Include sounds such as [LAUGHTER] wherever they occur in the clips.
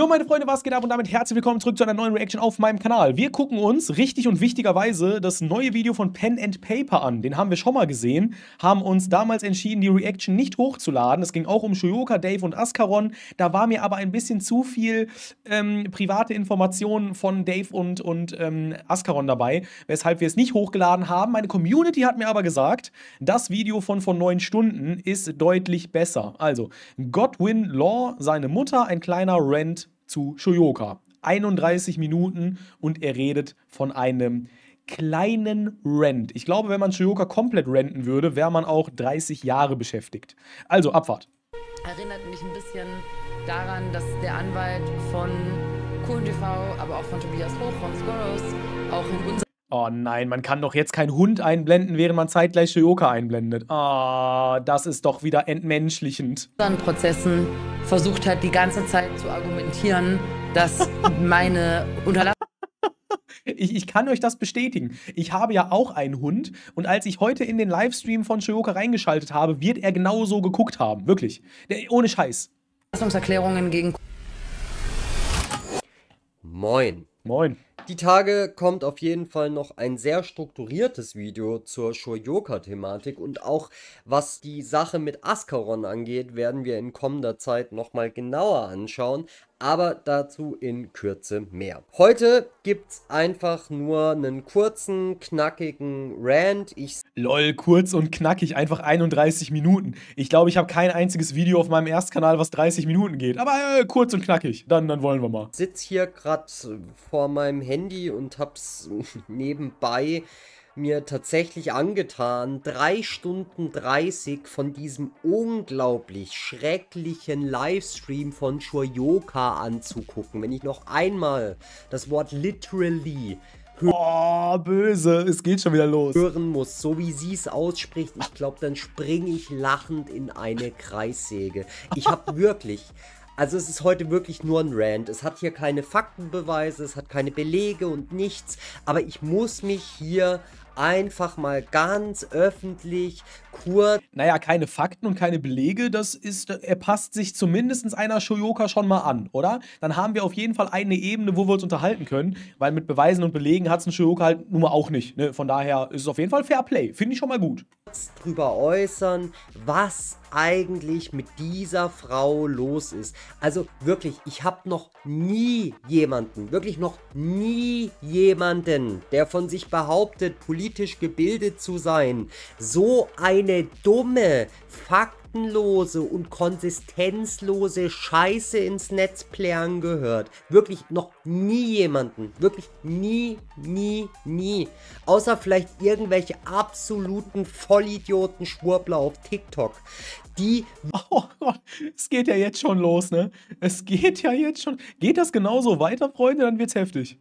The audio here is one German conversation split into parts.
Jo, meine Freunde, was geht ab und damit herzlich willkommen zurück zu einer neuen Reaction auf meinem Kanal. Wir gucken uns richtig und wichtigerweise das neue Video von Pen and Paper an. Den haben wir schon mal gesehen, haben uns damals entschieden, die Reaction nicht hochzuladen. Es ging auch um Shuyoka, Dave und Ascaron. Da war mir aber ein bisschen zu viel ähm, private Informationen von Dave und, und ähm, Ascaron dabei, weshalb wir es nicht hochgeladen haben. Meine Community hat mir aber gesagt, das Video von vor neun Stunden ist deutlich besser. Also, Godwin Law, seine Mutter, ein kleiner Rant zu Shoyoka. 31 Minuten und er redet von einem kleinen Rent. Ich glaube, wenn man Shoyoka komplett renten würde, wäre man auch 30 Jahre beschäftigt. Also Abfahrt. Erinnert mich ein bisschen daran, dass der Anwalt von TV, aber auch von Tobias Hoch, von Scoros, auch in unserem Oh nein, man kann doch jetzt keinen Hund einblenden, während man zeitgleich Shioka einblendet. Ah, oh, das ist doch wieder entmenschlichend. An Prozessen versucht hat, die ganze Zeit zu argumentieren, dass [LAUGHS] meine Unterlassung. Ich, ich, kann euch das bestätigen. Ich habe ja auch einen Hund und als ich heute in den Livestream von Shioka reingeschaltet habe, wird er genauso geguckt haben. Wirklich. Ohne Scheiß. Erklärungen gegen. Moin. Moin. Die Tage kommt auf jeden Fall noch ein sehr strukturiertes Video zur Shoyoka-Thematik und auch was die Sache mit Ascaron angeht, werden wir in kommender Zeit nochmal genauer anschauen aber dazu in Kürze mehr. Heute gibt's einfach nur einen kurzen, knackigen Rant. Ich Lol, kurz und knackig, einfach 31 Minuten. Ich glaube, ich habe kein einziges Video auf meinem Erstkanal, was 30 Minuten geht. Aber äh, kurz und knackig, dann, dann wollen wir mal. Ich sitz hier gerade vor meinem Handy und hab's [LAUGHS] nebenbei mir tatsächlich angetan, 3 Stunden 30 von diesem unglaublich schrecklichen Livestream von Shoyoka anzugucken. Wenn ich noch einmal das Wort literally Oh, böse. Es geht schon wieder los. Hören muss, so wie sie es ausspricht, ich glaube, dann springe ich lachend in eine Kreissäge. Ich habe [LAUGHS] wirklich. Also es ist heute wirklich nur ein Rant. Es hat hier keine Faktenbeweise, es hat keine Belege und nichts. Aber ich muss mich hier einfach mal ganz öffentlich, kurz. Naja, keine Fakten und keine Belege, das ist, er passt sich zumindest einer Shoyoka schon mal an, oder? Dann haben wir auf jeden Fall eine Ebene, wo wir uns unterhalten können, weil mit Beweisen und Belegen hat es ein Shoyoka halt nun mal auch nicht. Ne? Von daher ist es auf jeden Fall Fair Play. Finde ich schon mal gut. Drüber äußern, was eigentlich mit dieser Frau los ist. Also wirklich, ich habe noch nie jemanden, wirklich noch nie jemanden, der von sich behauptet, politisch gebildet zu sein, so eine dumme, fuck faktenlose und konsistenzlose Scheiße ins Netz plären gehört. Wirklich noch nie jemanden. Wirklich nie, nie, nie. Außer vielleicht irgendwelche absoluten Vollidioten Schwurbler auf TikTok. Die. [LAUGHS] Oh Gott, es geht ja jetzt schon los, ne? Es geht ja jetzt schon. Geht das genauso weiter, Freunde? Dann wird's heftig.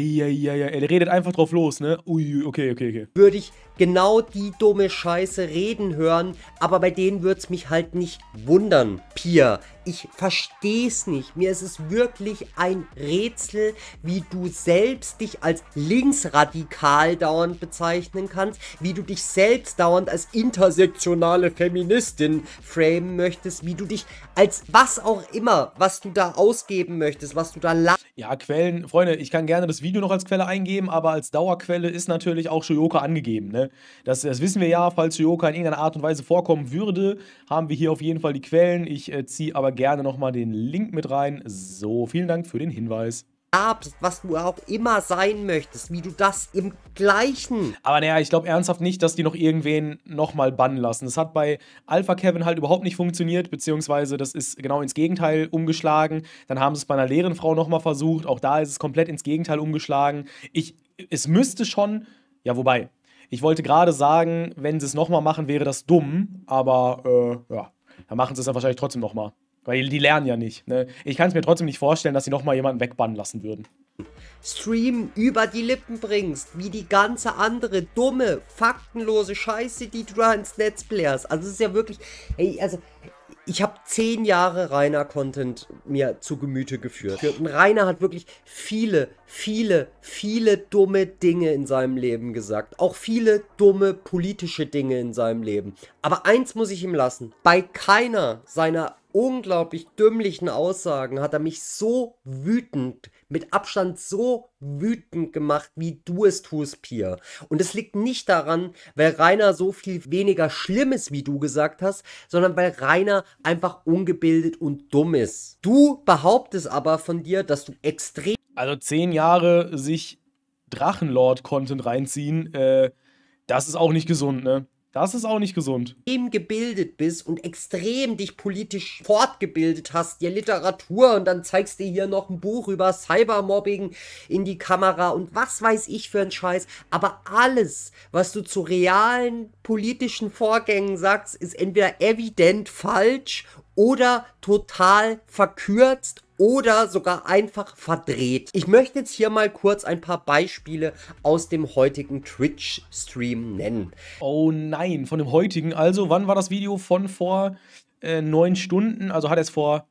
Ja, ja, ja, er redet einfach drauf los, ne? Ui, okay, okay, okay. Würde ich genau die dumme Scheiße reden hören, aber bei denen würde es mich halt nicht wundern, Pia, ich verstehe es nicht. Mir ist es wirklich ein Rätsel, wie du selbst dich als linksradikal dauernd bezeichnen kannst, wie du dich selbst dauernd als intersektionale Feministin framen möchtest, wie du dich als was auch immer, was du da ausgeben möchtest, was du da... Ja, Quellen, Freunde, ich kann gerne das Video noch als Quelle eingeben, aber als Dauerquelle ist natürlich auch Shoyoka angegeben. Ne? Das, das wissen wir ja, falls Shoyoka in irgendeiner Art und Weise vorkommen würde, haben wir hier auf jeden Fall die Quellen. Ich äh, ziehe aber gerne nochmal den Link mit rein. So, vielen Dank für den Hinweis. was du auch immer sein möchtest, wie du das im gleichen. Aber naja, ich glaube ernsthaft nicht, dass die noch irgendwen nochmal bannen lassen. Das hat bei Alpha Kevin halt überhaupt nicht funktioniert, beziehungsweise das ist genau ins Gegenteil umgeschlagen. Dann haben sie es bei einer leeren Frau nochmal versucht, auch da ist es komplett ins Gegenteil umgeschlagen. Ich, es müsste schon, ja, wobei, ich wollte gerade sagen, wenn sie es nochmal machen, wäre das dumm, aber äh, ja, dann machen sie es dann wahrscheinlich trotzdem nochmal. Weil die lernen ja nicht. Ne? Ich kann es mir trotzdem nicht vorstellen, dass sie nochmal jemanden wegbannen lassen würden. Stream über die Lippen bringst, wie die ganze andere dumme, faktenlose Scheiße, die du da ins Netz blärst. Also es ist ja wirklich, ey, also ich habe zehn Jahre Rainer Content mir zu Gemüte geführt. Und Rainer hat wirklich viele viele, viele dumme Dinge in seinem Leben gesagt. Auch viele dumme politische Dinge in seinem Leben. Aber eins muss ich ihm lassen. Bei keiner seiner unglaublich dümmlichen Aussagen hat er mich so wütend, mit Abstand so wütend gemacht, wie du es tust, Pia. Und es liegt nicht daran, weil Rainer so viel weniger schlimm ist, wie du gesagt hast, sondern weil Rainer einfach ungebildet und dumm ist. Du behauptest aber von dir, dass du extrem also zehn Jahre sich Drachenlord-Content reinziehen, äh, das ist auch nicht gesund, ne? Das ist auch nicht gesund. Eben gebildet bist und extrem dich politisch fortgebildet hast, dir Literatur und dann zeigst dir hier noch ein Buch über Cybermobbing in die Kamera und was weiß ich für ein Scheiß. Aber alles, was du zu realen politischen Vorgängen sagst, ist entweder evident falsch oder total verkürzt oder sogar einfach verdreht. Ich möchte jetzt hier mal kurz ein paar Beispiele aus dem heutigen Twitch-Stream nennen. Oh nein, von dem heutigen. Also, wann war das Video von vor äh, neun Stunden? Also hat er es vor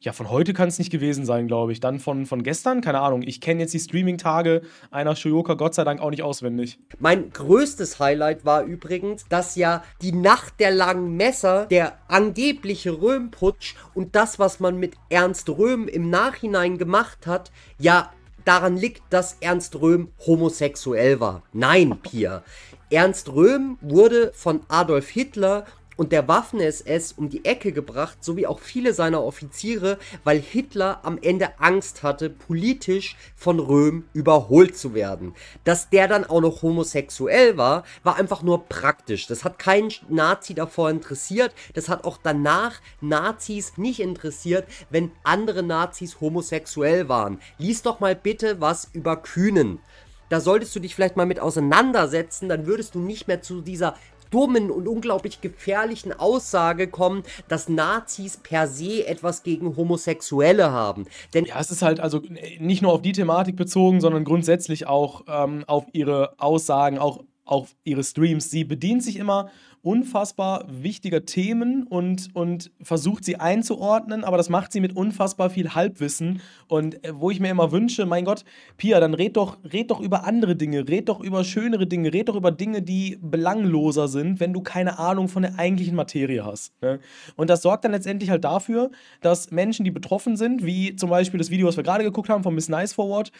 ja, von heute kann es nicht gewesen sein, glaube ich. Dann von, von gestern, keine Ahnung. Ich kenne jetzt die Streaming-Tage einer Shoyoka Gott sei Dank auch nicht auswendig. Mein größtes Highlight war übrigens, dass ja die Nacht der langen Messer, der angebliche Röhmputsch und das, was man mit Ernst Röhm im Nachhinein gemacht hat, ja daran liegt, dass Ernst Röhm homosexuell war. Nein, Pia. Ernst Röhm wurde von Adolf Hitler und der Waffen-SS um die Ecke gebracht, sowie auch viele seiner Offiziere, weil Hitler am Ende Angst hatte, politisch von Röhm überholt zu werden. Dass der dann auch noch homosexuell war, war einfach nur praktisch. Das hat keinen Nazi davor interessiert. Das hat auch danach Nazis nicht interessiert, wenn andere Nazis homosexuell waren. Lies doch mal bitte was über Kühnen da solltest du dich vielleicht mal mit auseinandersetzen, dann würdest du nicht mehr zu dieser dummen und unglaublich gefährlichen Aussage kommen, dass Nazis per se etwas gegen Homosexuelle haben. Denn ja, es ist halt also äh, nicht nur auf die Thematik bezogen, sondern grundsätzlich auch ähm, auf ihre Aussagen, auch auf ihre Streams. Sie bedient sich immer unfassbar wichtiger Themen und, und versucht sie einzuordnen, aber das macht sie mit unfassbar viel Halbwissen. Und äh, wo ich mir immer wünsche, mein Gott, Pia, dann red doch, red doch über andere Dinge, red doch über schönere Dinge, red doch über Dinge, die belangloser sind, wenn du keine Ahnung von der eigentlichen Materie hast. Ne? Und das sorgt dann letztendlich halt dafür, dass Menschen, die betroffen sind, wie zum Beispiel das Video, was wir gerade geguckt haben von Miss Nice Forward,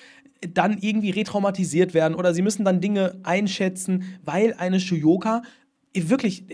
dann irgendwie retraumatisiert werden oder sie müssen dann Dinge einschätzen, weil eine Shuyoka wirklich,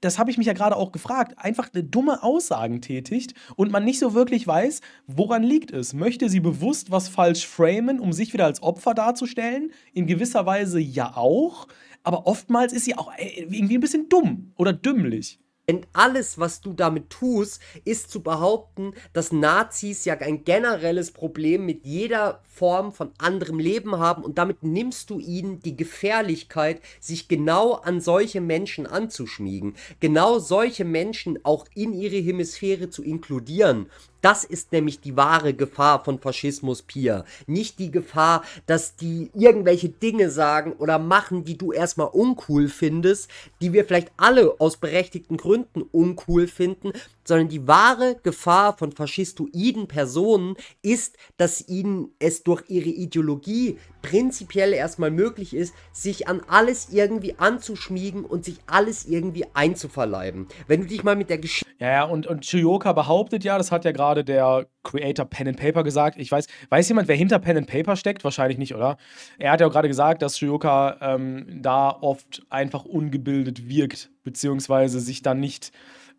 das habe ich mich ja gerade auch gefragt, einfach dumme Aussagen tätigt und man nicht so wirklich weiß, woran liegt es. Möchte sie bewusst was falsch framen, um sich wieder als Opfer darzustellen? In gewisser Weise ja auch, aber oftmals ist sie auch äh, irgendwie ein bisschen dumm oder dümmlich. Denn alles, was du damit tust, ist zu behaupten, dass Nazis ja ein generelles Problem mit jeder Form von anderem Leben haben und damit nimmst du ihnen die Gefährlichkeit, sich genau an solche Menschen anzuschmiegen, genau solche Menschen auch in ihre Hemisphäre zu inkludieren. Das ist nämlich die wahre Gefahr von Faschismus Pia. Nicht die Gefahr, dass die irgendwelche Dinge sagen oder machen, die du erstmal uncool findest, die wir vielleicht alle aus berechtigten Gründen Gründen uncool finden, sondern die wahre Gefahr von faschistoiden Personen ist, dass ihnen es durch ihre Ideologie prinzipiell erstmal möglich ist, sich an alles irgendwie anzuschmiegen und sich alles irgendwie einzuverleiben. Wenn du dich mal mit der Geschichte. Ja, ja, und, und Chuyoka behauptet ja, das hat ja gerade der Creator Pen and Paper gesagt. Ich weiß, weiß jemand, wer hinter Pen and Paper steckt? Wahrscheinlich nicht, oder? Er hat ja auch gerade gesagt, dass Chuyoka ähm, da oft einfach ungebildet wirkt, beziehungsweise sich dann nicht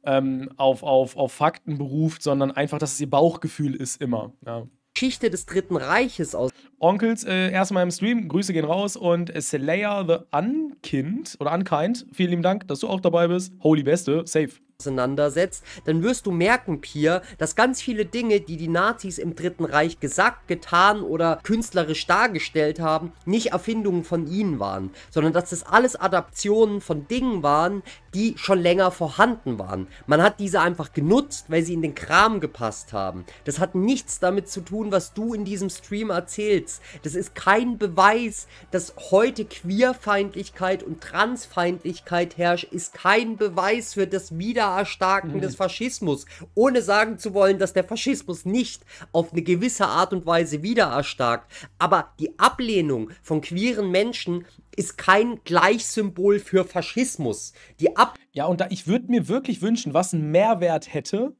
ähm, auf, auf, auf Fakten beruft, sondern einfach, dass es ihr Bauchgefühl ist immer. Ja. Geschichte des Dritten Reiches aus. Onkels, äh, erstmal im Stream, Grüße gehen raus und Slayer the Unkind oder Unkind, vielen lieben Dank, dass du auch dabei bist. Holy Beste, safe auseinandersetzt, dann wirst du merken, Pier, dass ganz viele Dinge, die die Nazis im Dritten Reich gesagt, getan oder künstlerisch dargestellt haben, nicht Erfindungen von ihnen waren, sondern dass das alles Adaptionen von Dingen waren, die schon länger vorhanden waren. Man hat diese einfach genutzt, weil sie in den Kram gepasst haben. Das hat nichts damit zu tun, was du in diesem Stream erzählst. Das ist kein Beweis, dass heute Queerfeindlichkeit und Transfeindlichkeit herrscht, ist kein Beweis für das wieder Wiedererstarken mhm. des Faschismus, ohne sagen zu wollen, dass der Faschismus nicht auf eine gewisse Art und Weise wieder erstarkt. Aber die Ablehnung von queeren Menschen ist kein Gleichsymbol für Faschismus. Die Ab ja, und da, ich würde mir wirklich wünschen, was einen Mehrwert hätte,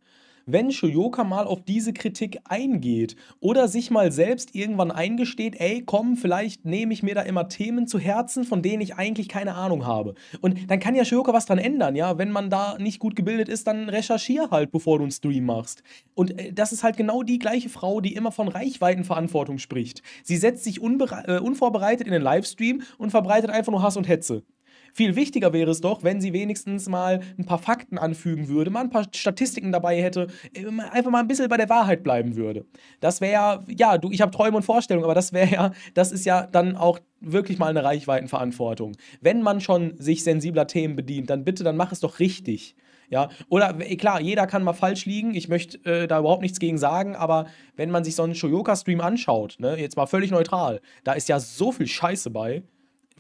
wenn Shoyoka mal auf diese Kritik eingeht oder sich mal selbst irgendwann eingesteht, ey, komm, vielleicht nehme ich mir da immer Themen zu Herzen, von denen ich eigentlich keine Ahnung habe. Und dann kann ja Shoyoka was dran ändern, ja. Wenn man da nicht gut gebildet ist, dann recherchier halt, bevor du einen Stream machst. Und äh, das ist halt genau die gleiche Frau, die immer von Reichweitenverantwortung spricht. Sie setzt sich äh, unvorbereitet in den Livestream und verbreitet einfach nur Hass und Hetze. Viel wichtiger wäre es doch, wenn sie wenigstens mal ein paar Fakten anfügen würde, mal ein paar Statistiken dabei hätte, äh, einfach mal ein bisschen bei der Wahrheit bleiben würde. Das wäre ja, ja, du, ich habe Träume und Vorstellungen, aber das wäre ja, das ist ja dann auch wirklich mal eine Reichweitenverantwortung. Wenn man schon sich sensibler Themen bedient, dann bitte, dann mach es doch richtig. Ja, oder äh, klar, jeder kann mal falsch liegen. Ich möchte äh, da überhaupt nichts gegen sagen, aber wenn man sich so einen Shoyoka-Stream anschaut, ne, jetzt mal völlig neutral, da ist ja so viel Scheiße bei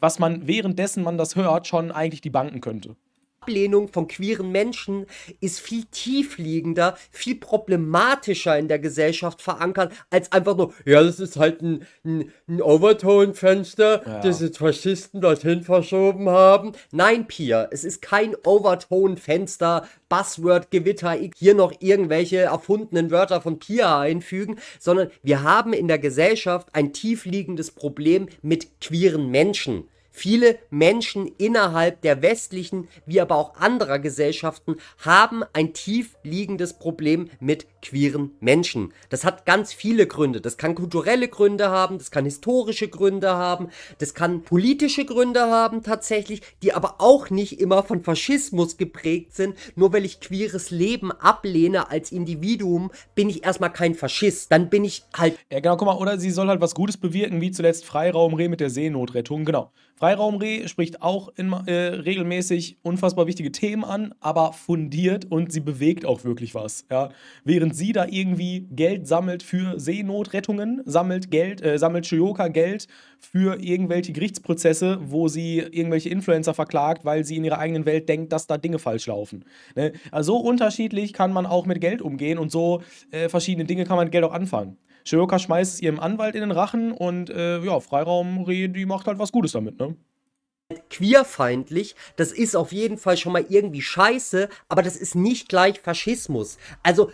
was man währenddessen man das hört, schon eigentlich die Banken könnte. Ablehnung von queeren Menschen ist viel tiefliegender, viel problematischer in der Gesellschaft verankert, als einfach nur, ja, das ist halt ein, ein, ein Overtone-Fenster, ja. das jetzt Faschisten dorthin verschoben haben. Nein, Pia, es ist kein Overtone-Fenster, Buzzword-Gewitter, hier noch irgendwelche erfundenen Wörter von Pia einfügen, sondern wir haben in der Gesellschaft ein tiefliegendes Problem mit queeren Menschen. Viele Menschen innerhalb der westlichen, wie aber auch anderer Gesellschaften haben ein tief liegendes Problem mit queeren Menschen. Das hat ganz viele Gründe. Das kann kulturelle Gründe haben, das kann historische Gründe haben, das kann politische Gründe haben tatsächlich, die aber auch nicht immer von Faschismus geprägt sind. Nur weil ich queeres Leben ablehne als Individuum, bin ich erstmal kein Faschist. Dann bin ich halt. Ja, genau, guck mal, oder sie soll halt was Gutes bewirken, wie zuletzt Freiraumreh mit der Seenotrettung. Genau. Freiraumreh spricht auch in, äh, regelmäßig unfassbar wichtige Themen an, aber fundiert und sie bewegt auch wirklich was. Ja. Während und sie da irgendwie Geld sammelt für Seenotrettungen, sammelt Geld, äh, sammelt Shioka Geld für irgendwelche Gerichtsprozesse, wo sie irgendwelche Influencer verklagt, weil sie in ihrer eigenen Welt denkt, dass da Dinge falsch laufen. Ne? Also so unterschiedlich kann man auch mit Geld umgehen und so äh, verschiedene Dinge kann man mit Geld auch anfangen. Shioka schmeißt es ihrem Anwalt in den Rachen und äh, ja, Freiraum, die macht halt was Gutes damit, ne? queerfeindlich, das ist auf jeden Fall schon mal irgendwie scheiße, aber das ist nicht gleich Faschismus. Also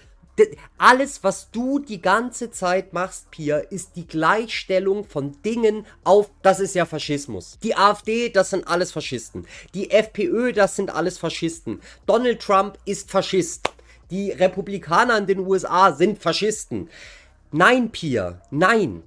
alles, was du die ganze Zeit machst, Pia, ist die Gleichstellung von Dingen auf, das ist ja Faschismus. Die AfD, das sind alles Faschisten. Die FPÖ, das sind alles Faschisten. Donald Trump ist Faschist. Die Republikaner in den USA sind Faschisten. Nein, Pia, nein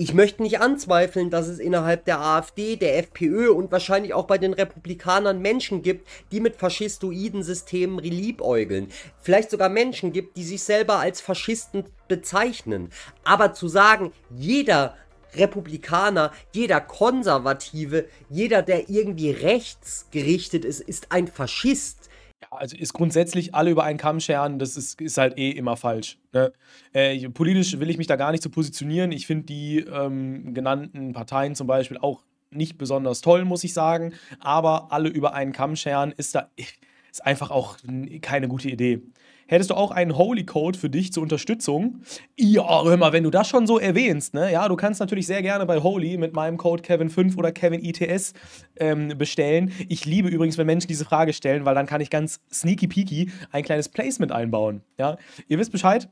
ich möchte nicht anzweifeln, dass es innerhalb der AfD, der FPÖ und wahrscheinlich auch bei den Republikanern Menschen gibt, die mit faschistoiden Systemen liebäugeln. Vielleicht sogar Menschen gibt, die sich selber als Faschisten bezeichnen. Aber zu sagen, jeder Republikaner, jeder Konservative, jeder, der irgendwie rechtsgerichtet ist, ist ein Faschist ja, also ist grundsätzlich alle über einen Kamm scheren, das ist, ist halt eh immer falsch. Ne? Äh, politisch will ich mich da gar nicht zu so positionieren. Ich finde die ähm, genannten Parteien zum Beispiel auch nicht besonders toll, muss ich sagen. Aber alle über einen Kamm scheren ist da ist einfach auch keine gute Idee hättest du auch einen Holy Code für dich zur Unterstützung. Ja, hör mal, wenn du das schon so erwähnst, ne? Ja, du kannst natürlich sehr gerne bei Holy mit meinem Code Kevin5 oder KevinITS ähm, bestellen. Ich liebe übrigens, wenn Menschen diese Frage stellen, weil dann kann ich ganz sneaky peeky ein kleines Placement einbauen. Ja, ihr wisst Bescheid.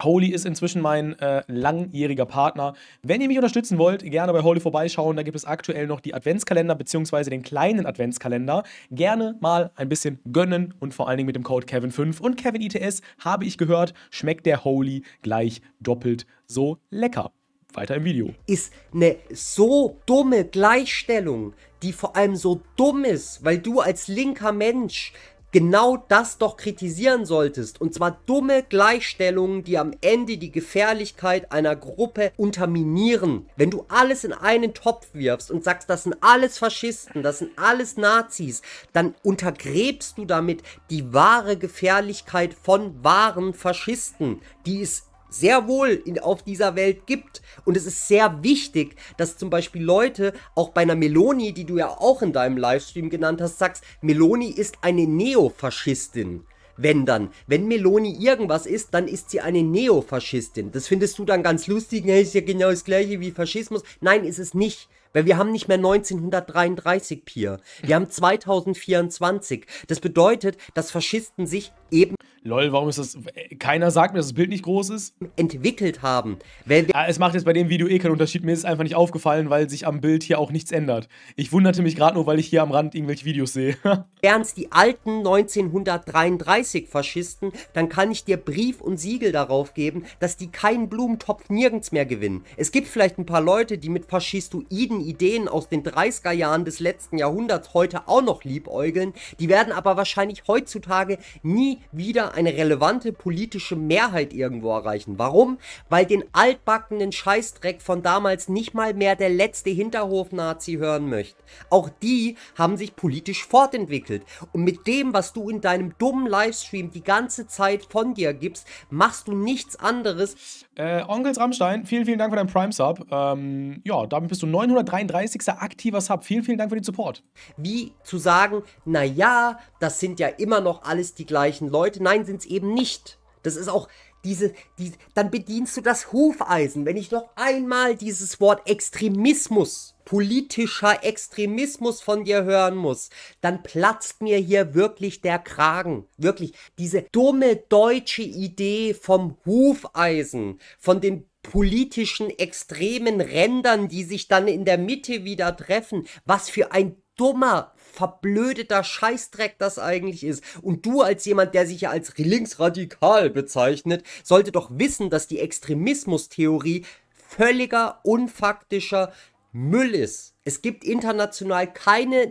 Holy ist inzwischen mein äh, langjähriger Partner. Wenn ihr mich unterstützen wollt, gerne bei Holy vorbeischauen. Da gibt es aktuell noch die Adventskalender bzw. den kleinen Adventskalender. Gerne mal ein bisschen gönnen und vor allen Dingen mit dem Code Kevin5 und Kevin ITS habe ich gehört, schmeckt der Holy gleich doppelt so lecker. Weiter im Video. Ist eine so dumme Gleichstellung, die vor allem so dumm ist, weil du als linker Mensch genau das doch kritisieren solltest. Und zwar dumme Gleichstellungen, die am Ende die Gefährlichkeit einer Gruppe unterminieren. Wenn du alles in einen Topf wirfst und sagst, das sind alles Faschisten, das sind alles Nazis, dann untergräbst du damit die wahre Gefährlichkeit von wahren Faschisten. Die ist sehr wohl in, auf dieser Welt gibt. Und es ist sehr wichtig, dass zum Beispiel Leute, auch bei einer Meloni, die du ja auch in deinem Livestream genannt hast, sagst, Meloni ist eine Neofaschistin. Wenn dann, wenn Meloni irgendwas ist, dann ist sie eine Neofaschistin. Das findest du dann ganz lustig, ne? ist ja genau das gleiche wie Faschismus. Nein, ist es nicht. Weil wir haben nicht mehr 1933 Pier. Wir haben 2024. Das bedeutet, dass Faschisten sich eben. Lol, warum ist das. Keiner sagt mir, dass das Bild nicht groß ist? Entwickelt haben. Weil ja, ah, es macht jetzt bei dem Video eh keinen Unterschied. Mir ist es einfach nicht aufgefallen, weil sich am Bild hier auch nichts ändert. Ich wunderte mich gerade nur, weil ich hier am Rand irgendwelche Videos sehe. [LAUGHS] Ernst, die alten 1933 Faschisten, dann kann ich dir Brief und Siegel darauf geben, dass die keinen Blumentopf nirgends mehr gewinnen. Es gibt vielleicht ein paar Leute, die mit Faschistoiden Ideen aus den 30er Jahren des letzten Jahrhunderts heute auch noch liebäugeln, die werden aber wahrscheinlich heutzutage nie wieder eine relevante politische Mehrheit irgendwo erreichen. Warum? Weil den altbackenen Scheißdreck von damals nicht mal mehr der letzte Hinterhof-Nazi hören möchte. Auch die haben sich politisch fortentwickelt. Und mit dem, was du in deinem dummen Livestream die ganze Zeit von dir gibst, machst du nichts anderes. Äh, Onkels Rammstein, vielen, vielen Dank für deinen Prime-Sub. Ähm, ja, damit bist du 930 33 aktiver Sub. Vielen, vielen Dank für den Support. Wie zu sagen, naja, das sind ja immer noch alles die gleichen Leute. Nein, sind es eben nicht. Das ist auch diese, die, dann bedienst du das Hufeisen. Wenn ich noch einmal dieses Wort Extremismus, politischer Extremismus von dir hören muss, dann platzt mir hier wirklich der Kragen. Wirklich, diese dumme deutsche Idee vom Hufeisen, von den politischen extremen Rändern, die sich dann in der Mitte wieder treffen. Was für ein dummer, verblödeter Scheißdreck das eigentlich ist. Und du als jemand, der sich ja als linksradikal bezeichnet, sollte doch wissen, dass die Extremismustheorie völliger, unfaktischer Müll ist. Es gibt international keine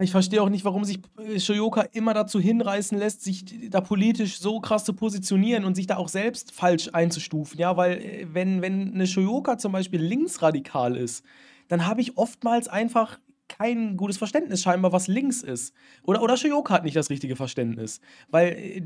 ich verstehe auch nicht, warum sich äh, Shoyoka immer dazu hinreißen lässt, sich da politisch so krass zu positionieren und sich da auch selbst falsch einzustufen. Ja, weil äh, wenn, wenn eine Shoyoka zum Beispiel linksradikal ist, dann habe ich oftmals einfach kein gutes Verständnis scheinbar, was links ist. Oder, oder Shoyoka hat nicht das richtige Verständnis. Weil äh,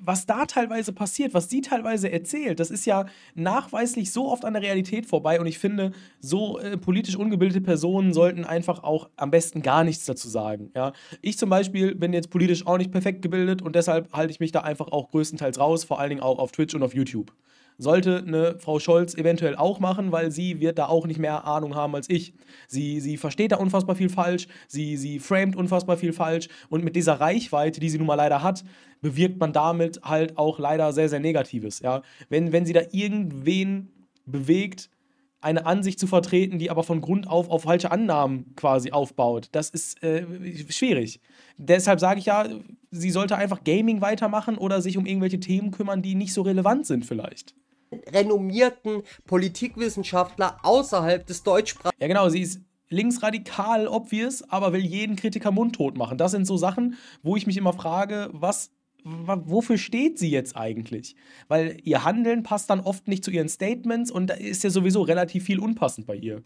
was da teilweise passiert, was sie teilweise erzählt, das ist ja nachweislich so oft an der Realität vorbei und ich finde, so äh, politisch ungebildete Personen sollten einfach auch am besten gar nichts dazu sagen. Ja? Ich zum Beispiel bin jetzt politisch auch nicht perfekt gebildet und deshalb halte ich mich da einfach auch größtenteils raus, vor allen Dingen auch auf Twitch und auf YouTube. Sollte eine Frau Scholz eventuell auch machen, weil sie wird da auch nicht mehr Ahnung haben als ich. Sie, sie versteht da unfassbar viel falsch, sie, sie framet unfassbar viel falsch und mit dieser Reichweite, die sie nun mal leider hat, bewirkt man damit halt auch leider sehr, sehr Negatives. Ja? Wenn, wenn sie da irgendwen bewegt, eine Ansicht zu vertreten, die aber von Grund auf auf falsche Annahmen quasi aufbaut. Das ist äh, schwierig. Deshalb sage ich ja, sie sollte einfach Gaming weitermachen oder sich um irgendwelche Themen kümmern, die nicht so relevant sind vielleicht renommierten Politikwissenschaftler außerhalb des deutschsprachigen. Ja, genau, sie ist linksradikal obvious, aber will jeden Kritiker mundtot machen. Das sind so Sachen, wo ich mich immer frage, was wofür steht sie jetzt eigentlich? Weil ihr Handeln passt dann oft nicht zu ihren Statements und da ist ja sowieso relativ viel unpassend bei ihr.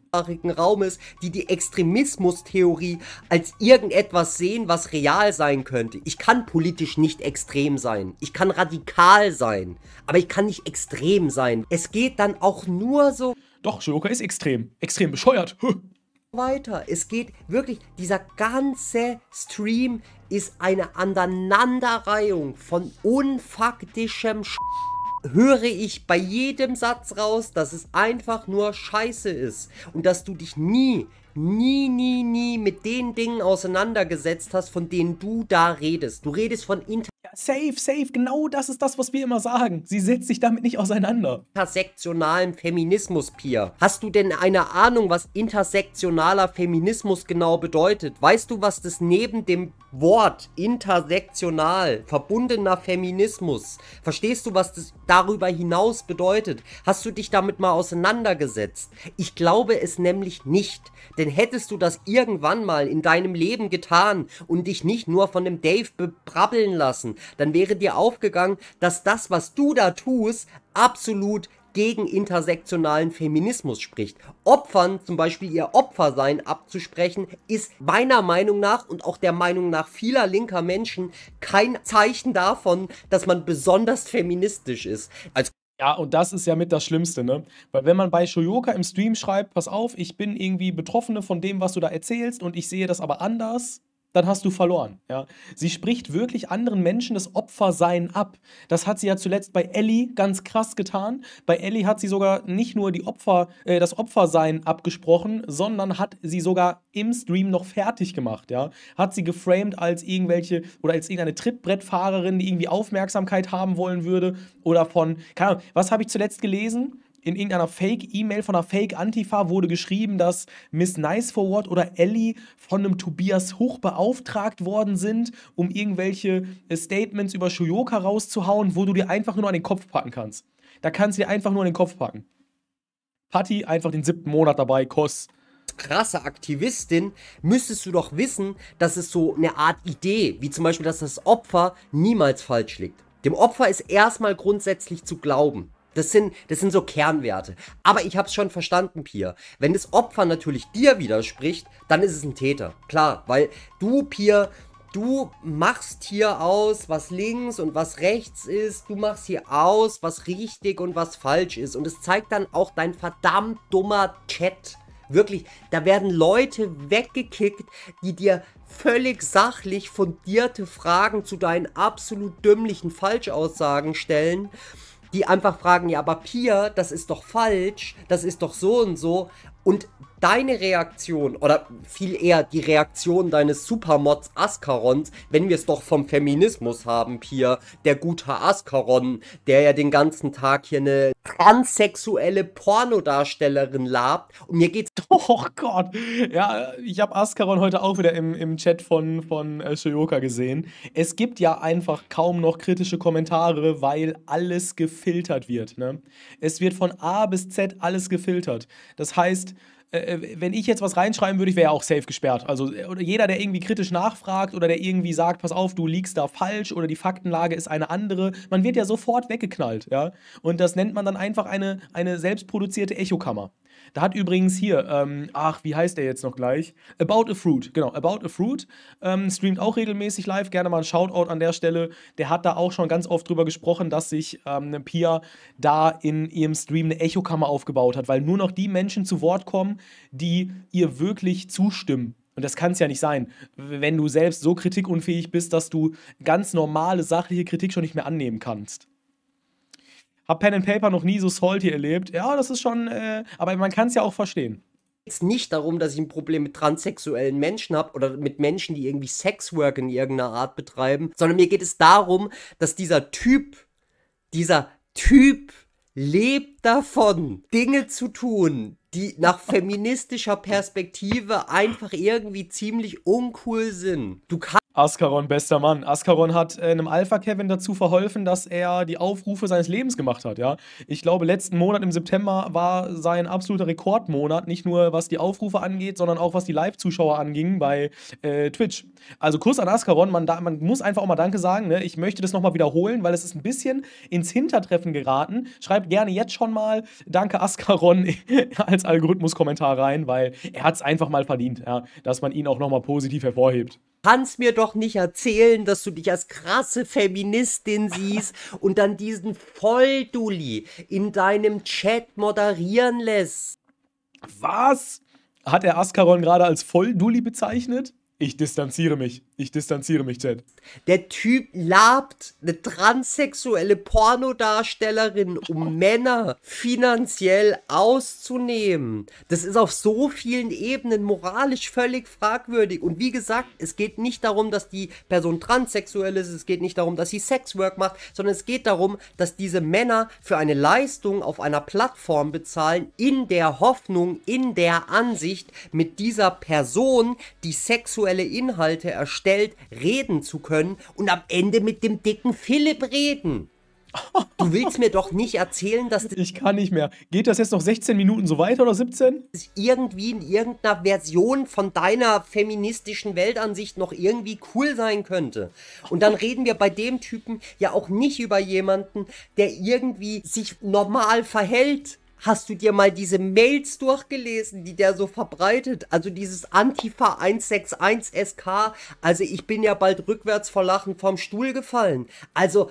Raumes, die die Extremismustheorie als irgendetwas sehen, was real sein könnte. Ich kann politisch nicht extrem sein. Ich kann radikal sein. Aber ich kann nicht extrem sein. Es geht dann auch nur so. Doch, Shiroka ist extrem. Extrem bescheuert weiter. Es geht wirklich, dieser ganze Stream ist eine Aneinanderreihung von unfaktischem Sch höre ich bei jedem Satz raus, dass es einfach nur Scheiße ist und dass du dich nie, nie, nie, nie mit den Dingen auseinandergesetzt hast, von denen du da redest. Du redest von Inter ja, safe, safe, genau das ist das, was wir immer sagen. Sie setzt sich damit nicht auseinander. Intersektionalen Feminismus, Pia. Hast du denn eine Ahnung, was intersektionaler Feminismus genau bedeutet? Weißt du, was das neben dem Wort intersektional, verbundener Feminismus, verstehst du, was das darüber hinaus bedeutet? Hast du dich damit mal auseinandergesetzt? Ich glaube es nämlich nicht. Denn hättest du das irgendwann mal in deinem Leben getan und dich nicht nur von dem Dave bebrabbeln lassen, dann wäre dir aufgegangen, dass das, was du da tust, absolut gegen intersektionalen Feminismus spricht. Opfern, zum Beispiel ihr Opfersein abzusprechen, ist meiner Meinung nach und auch der Meinung nach vieler linker Menschen kein Zeichen davon, dass man besonders feministisch ist. Als ja, und das ist ja mit das Schlimmste, ne? Weil wenn man bei Shoyoka im Stream schreibt, pass auf, ich bin irgendwie Betroffene von dem, was du da erzählst und ich sehe das aber anders, dann hast du verloren. Ja? Sie spricht wirklich anderen Menschen das Opfersein ab. Das hat sie ja zuletzt bei Ellie ganz krass getan. Bei Ellie hat sie sogar nicht nur die Opfer, äh, das Opfersein abgesprochen, sondern hat sie sogar im Stream noch fertig gemacht. Ja? Hat sie geframed als irgendwelche oder als irgendeine Trittbrettfahrerin, die irgendwie Aufmerksamkeit haben wollen würde oder von, keine Ahnung, was habe ich zuletzt gelesen? in irgendeiner Fake-E-Mail von einer Fake-Antifa wurde geschrieben, dass Miss Nice Forward oder Ellie von einem Tobias Huch beauftragt worden sind, um irgendwelche äh, Statements über Shuyoka rauszuhauen, wo du dir einfach nur an den Kopf packen kannst. Da kannst du dir einfach nur an den Kopf packen. Patti einfach den siebten Monat dabei, Koss krasse Aktivistin, müsstest du doch wissen, dass es so eine Art Idee, wie zum Beispiel, dass das Opfer niemals falsch liegt. Dem Opfer ist erstmal grundsätzlich zu glauben. Das sind, das sind so Kernwerte. Aber ich habe es schon verstanden, Pia. Wenn das Opfer natürlich dir widerspricht, dann ist es ein Täter. Klar, weil du, Pia, du machst hier aus, was links und was rechts ist. Du machst hier aus, was richtig und was falsch ist. Und es zeigt dann auch dein verdammt dummer Chat. Wirklich, da werden Leute weggekickt, die dir völlig sachlich fundierte Fragen zu deinen absolut dümmlichen Falschaussagen stellen die einfach fragen, ja, aber Pia, das ist doch falsch, das ist doch so und so. Und deine Reaktion, oder viel eher die Reaktion deines Supermods Askarons, wenn wir es doch vom Feminismus haben, Pia, der gute Askaron, der ja den ganzen Tag hier eine transsexuelle Pornodarstellerin labt. Und mir geht's. [LAUGHS] Oh Gott. Ja, ich habe Askaron heute auch wieder im, im Chat von, von äh, Shoyoka gesehen. Es gibt ja einfach kaum noch kritische Kommentare, weil alles gefiltert wird. Ne? Es wird von A bis Z alles gefiltert. Das heißt, äh, äh, wenn ich jetzt was reinschreiben würde, ich wäre ja auch safe gesperrt. Also äh, jeder, der irgendwie kritisch nachfragt oder der irgendwie sagt, pass auf, du liegst da falsch oder die Faktenlage ist eine andere, man wird ja sofort weggeknallt, ja. Und das nennt man dann einfach eine, eine selbstproduzierte Echokammer. Da hat übrigens hier, ähm, ach, wie heißt der jetzt noch gleich? About a Fruit, genau, About a Fruit ähm, streamt auch regelmäßig live. Gerne mal ein Shoutout an der Stelle. Der hat da auch schon ganz oft drüber gesprochen, dass sich ähm, Pia da in ihrem Stream eine Echokammer aufgebaut hat, weil nur noch die Menschen zu Wort kommen, die ihr wirklich zustimmen. Und das kann es ja nicht sein, wenn du selbst so kritikunfähig bist, dass du ganz normale sachliche Kritik schon nicht mehr annehmen kannst. Hab Pen and Paper noch nie so salty erlebt. Ja, das ist schon, äh, aber man kann es ja auch verstehen jetzt nicht darum, dass ich ein Problem mit transsexuellen Menschen habe oder mit Menschen, die irgendwie Sexwork in irgendeiner Art betreiben, sondern mir geht es darum, dass dieser Typ, dieser Typ lebt davon, Dinge zu tun, die nach feministischer Perspektive einfach irgendwie ziemlich uncool sind. Du kannst Ascaron, bester Mann. Ascaron hat äh, einem Alpha-Kevin dazu verholfen, dass er die Aufrufe seines Lebens gemacht hat, ja. Ich glaube, letzten Monat im September war sein absoluter Rekordmonat, nicht nur was die Aufrufe angeht, sondern auch was die Live-Zuschauer anging bei äh, Twitch. Also Kuss an Ascaron, man, da, man muss einfach auch mal Danke sagen, ne? Ich möchte das nochmal wiederholen, weil es ist ein bisschen ins Hintertreffen geraten. Schreibt gerne jetzt schon mal Danke Ascaron [LAUGHS] als ins Algorithmus-Kommentar rein, weil er hat es einfach mal verdient, ja, dass man ihn auch nochmal positiv hervorhebt kannst mir doch nicht erzählen, dass du dich als krasse Feministin siehst und dann diesen Volldulli in deinem Chat moderieren lässt. Was? Hat er Ascaron gerade als Volldulli bezeichnet? Ich distanziere mich. Ich distanziere mich, Ted. Der Typ labt eine transsexuelle Pornodarstellerin, um [LAUGHS] Männer finanziell auszunehmen. Das ist auf so vielen Ebenen moralisch völlig fragwürdig. Und wie gesagt, es geht nicht darum, dass die Person transsexuell ist. Es geht nicht darum, dass sie Sexwork macht, sondern es geht darum, dass diese Männer für eine Leistung auf einer Plattform bezahlen, in der Hoffnung, in der Ansicht, mit dieser Person, die sexuell sexuelle Inhalte erstellt, reden zu können und am Ende mit dem dicken Philipp reden. Du willst mir doch nicht erzählen, dass... Ich kann nicht mehr. Geht das jetzt noch 16 Minuten so weiter oder 17? irgendwie in irgendeiner Version von deiner feministischen Weltansicht noch irgendwie cool sein könnte. Und dann reden wir bei dem Typen ja auch nicht über jemanden, der irgendwie sich normal verhält. Hast du dir mal diese Mails durchgelesen, die der so verbreitet? Also dieses Antifa 161 SK. Also ich bin ja bald rückwärts vor Lachen vom Stuhl gefallen. Also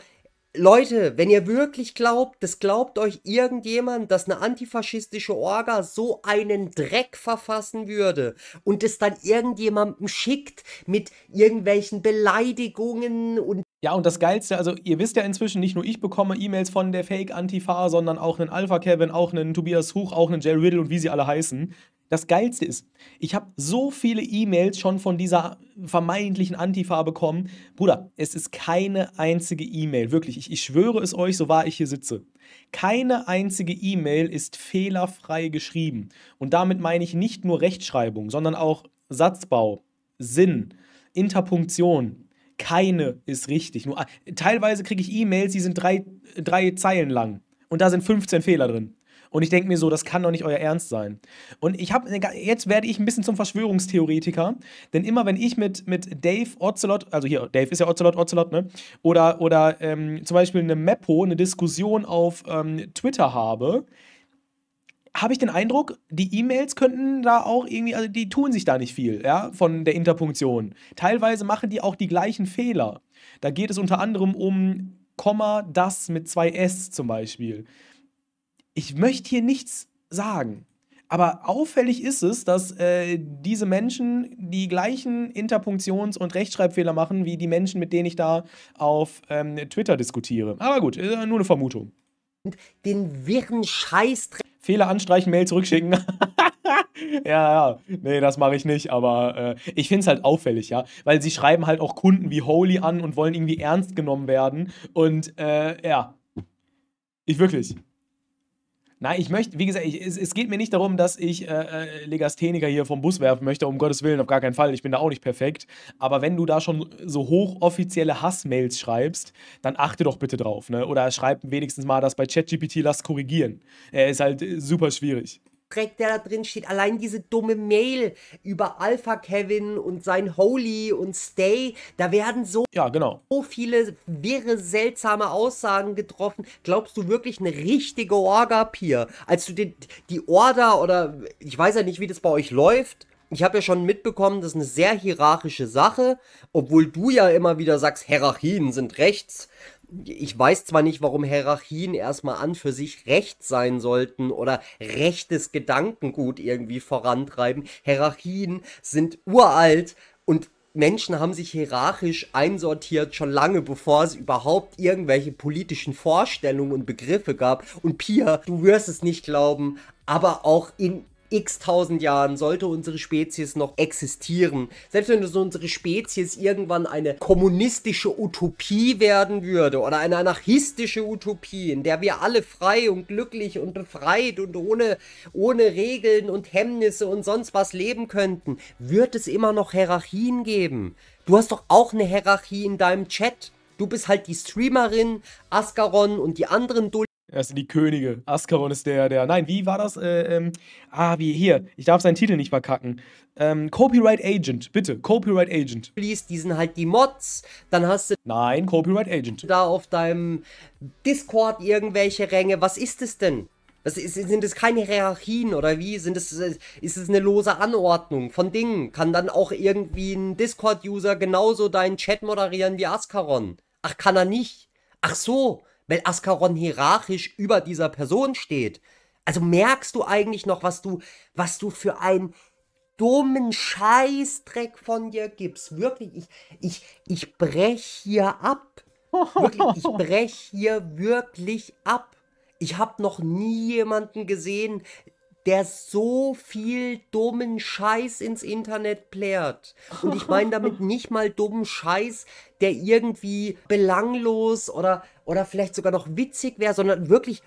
Leute, wenn ihr wirklich glaubt, das glaubt euch irgendjemand, dass eine antifaschistische Orga so einen Dreck verfassen würde und es dann irgendjemandem schickt mit irgendwelchen Beleidigungen und ja, und das Geilste, also ihr wisst ja inzwischen, nicht nur ich bekomme E-Mails von der Fake-Antifa, sondern auch einen Alpha-Kevin, auch einen Tobias Huch, auch einen Jerry Riddle und wie sie alle heißen. Das Geilste ist, ich habe so viele E-Mails schon von dieser vermeintlichen Antifa bekommen. Bruder, es ist keine einzige E-Mail, wirklich. Ich, ich, schwöre es euch, so wahr ich hier sitze. Keine einzige E-Mail ist fehlerfrei geschrieben. Und damit meine ich nicht nur Rechtschreibung, sondern auch Satzbau, Sinn, Interpunktion, keine ist richtig. Nur, ah, teilweise kriege ich E-Mails, die sind drei, drei Zeilen lang. Und da sind 15 Fehler drin. Und ich denke mir so, das kann doch nicht euer Ernst sein. Und ich habe, jetzt werde ich ein bisschen zum Verschwörungstheoretiker, denn immer wenn ich mit, mit Dave Ocelot, also hier, Dave ist ja Ocelot, Ocelot, ne? Oder, oder ähm, zum Beispiel eine Mepo, eine Diskussion auf ähm, Twitter habe, habe ich den Eindruck, die E-Mails könnten da auch irgendwie, also die tun sich da nicht viel, ja, von der Interpunktion. Teilweise machen die auch die gleichen Fehler. Da geht es unter anderem um Komma, das mit zwei S zum Beispiel. Ich möchte hier nichts sagen, aber auffällig ist es, dass äh, diese Menschen die gleichen Interpunktions- und Rechtschreibfehler machen, wie die Menschen, mit denen ich da auf ähm, Twitter diskutiere. Aber gut, äh, nur eine Vermutung. Den wirren Scheißdreck Fehler anstreichen, Mail zurückschicken. [LAUGHS] ja, ja. Nee, das mache ich nicht, aber äh, ich finde es halt auffällig, ja. Weil sie schreiben halt auch Kunden wie Holy an und wollen irgendwie ernst genommen werden. Und äh, ja. Ich wirklich. Nein, ich möchte, wie gesagt, ich, es, es, geht mir nicht darum, dass ich äh, äh, Legastheniker hier vom Bus werfen möchte, um Gottes Willen, auf gar keinen Fall. Ich bin da auch nicht perfekt. Aber wenn du da schon so hochoffizielle Hassmails schreibst, dann achte doch bitte drauf. Ne? Oder schreib wenigstens mal das bei ChatGPT, lass korrigieren. Er ist halt äh, super schwierig. Dreck, der da drin steht. Allein diese dumme Mail über Alpha Kevin und sein Holy und Stay. Da werden so, ja, genau. so viele wirre, seltsame Aussagen getroffen. Glaubst du wirklich eine richtige Orga, Pier? Als du den, die Order oder ich weiß ja nicht, wie das bei euch läuft. Ich habe ja schon mitbekommen, das ist eine sehr hierarchische Sache, obwohl du ja immer wieder sagst, Hierarchien sind rechts ich weiß zwar nicht, warum Hierarchien erstmal an für sich recht sein sollten oder rechtes Gedankengut irgendwie vorantreiben. Hierarchien sind uralt und Menschen haben sich hierarchisch einsortiert, schon lange bevor es überhaupt irgendwelche politischen Vorstellungen und Begriffe gab. Und Pia, du wirst es nicht glauben, aber auch in x tausend Jahren sollte unsere Spezies noch existieren. Selbst wenn so unsere Spezies irgendwann eine kommunistische Utopie werden würde oder eine anarchistische Utopie, in der wir alle frei und glücklich und befreit und ohne, ohne Regeln und Hemmnisse und sonst was leben könnten, wird es immer noch Hierarchien geben. Du hast doch auch eine Hierarchie in deinem Chat. Du bist halt die Streamerin, Ascaron und die anderen Dullis. Das sind die Könige. Askaron ist der, der. Nein, wie war das? Äh, ähm, ah, wie hier. Ich darf seinen Titel nicht verkacken. Ähm, Copyright Agent, bitte. Copyright Agent. die sind halt die Mods. Dann hast du. Nein, Copyright Agent. Da auf deinem Discord irgendwelche Ränge. Was ist es denn? Das ist, sind es keine Hierarchien oder wie? Sind es, ist es eine lose Anordnung von Dingen? Kann dann auch irgendwie ein Discord-User genauso deinen Chat moderieren wie Ascaron? Ach, kann er nicht. Ach so weil Ascaron hierarchisch über dieser Person steht. Also merkst du eigentlich noch, was du, was du für einen dummen Scheißdreck von dir gibst. Wirklich, ich, ich, ich brech hier ab. Wirklich, ich brech hier wirklich ab. Ich habe noch nie jemanden gesehen, der so viel dummen Scheiß ins Internet plärt. Und ich meine damit [LAUGHS] nicht mal dummen Scheiß, der irgendwie belanglos oder, oder vielleicht sogar noch witzig wäre, sondern wirklich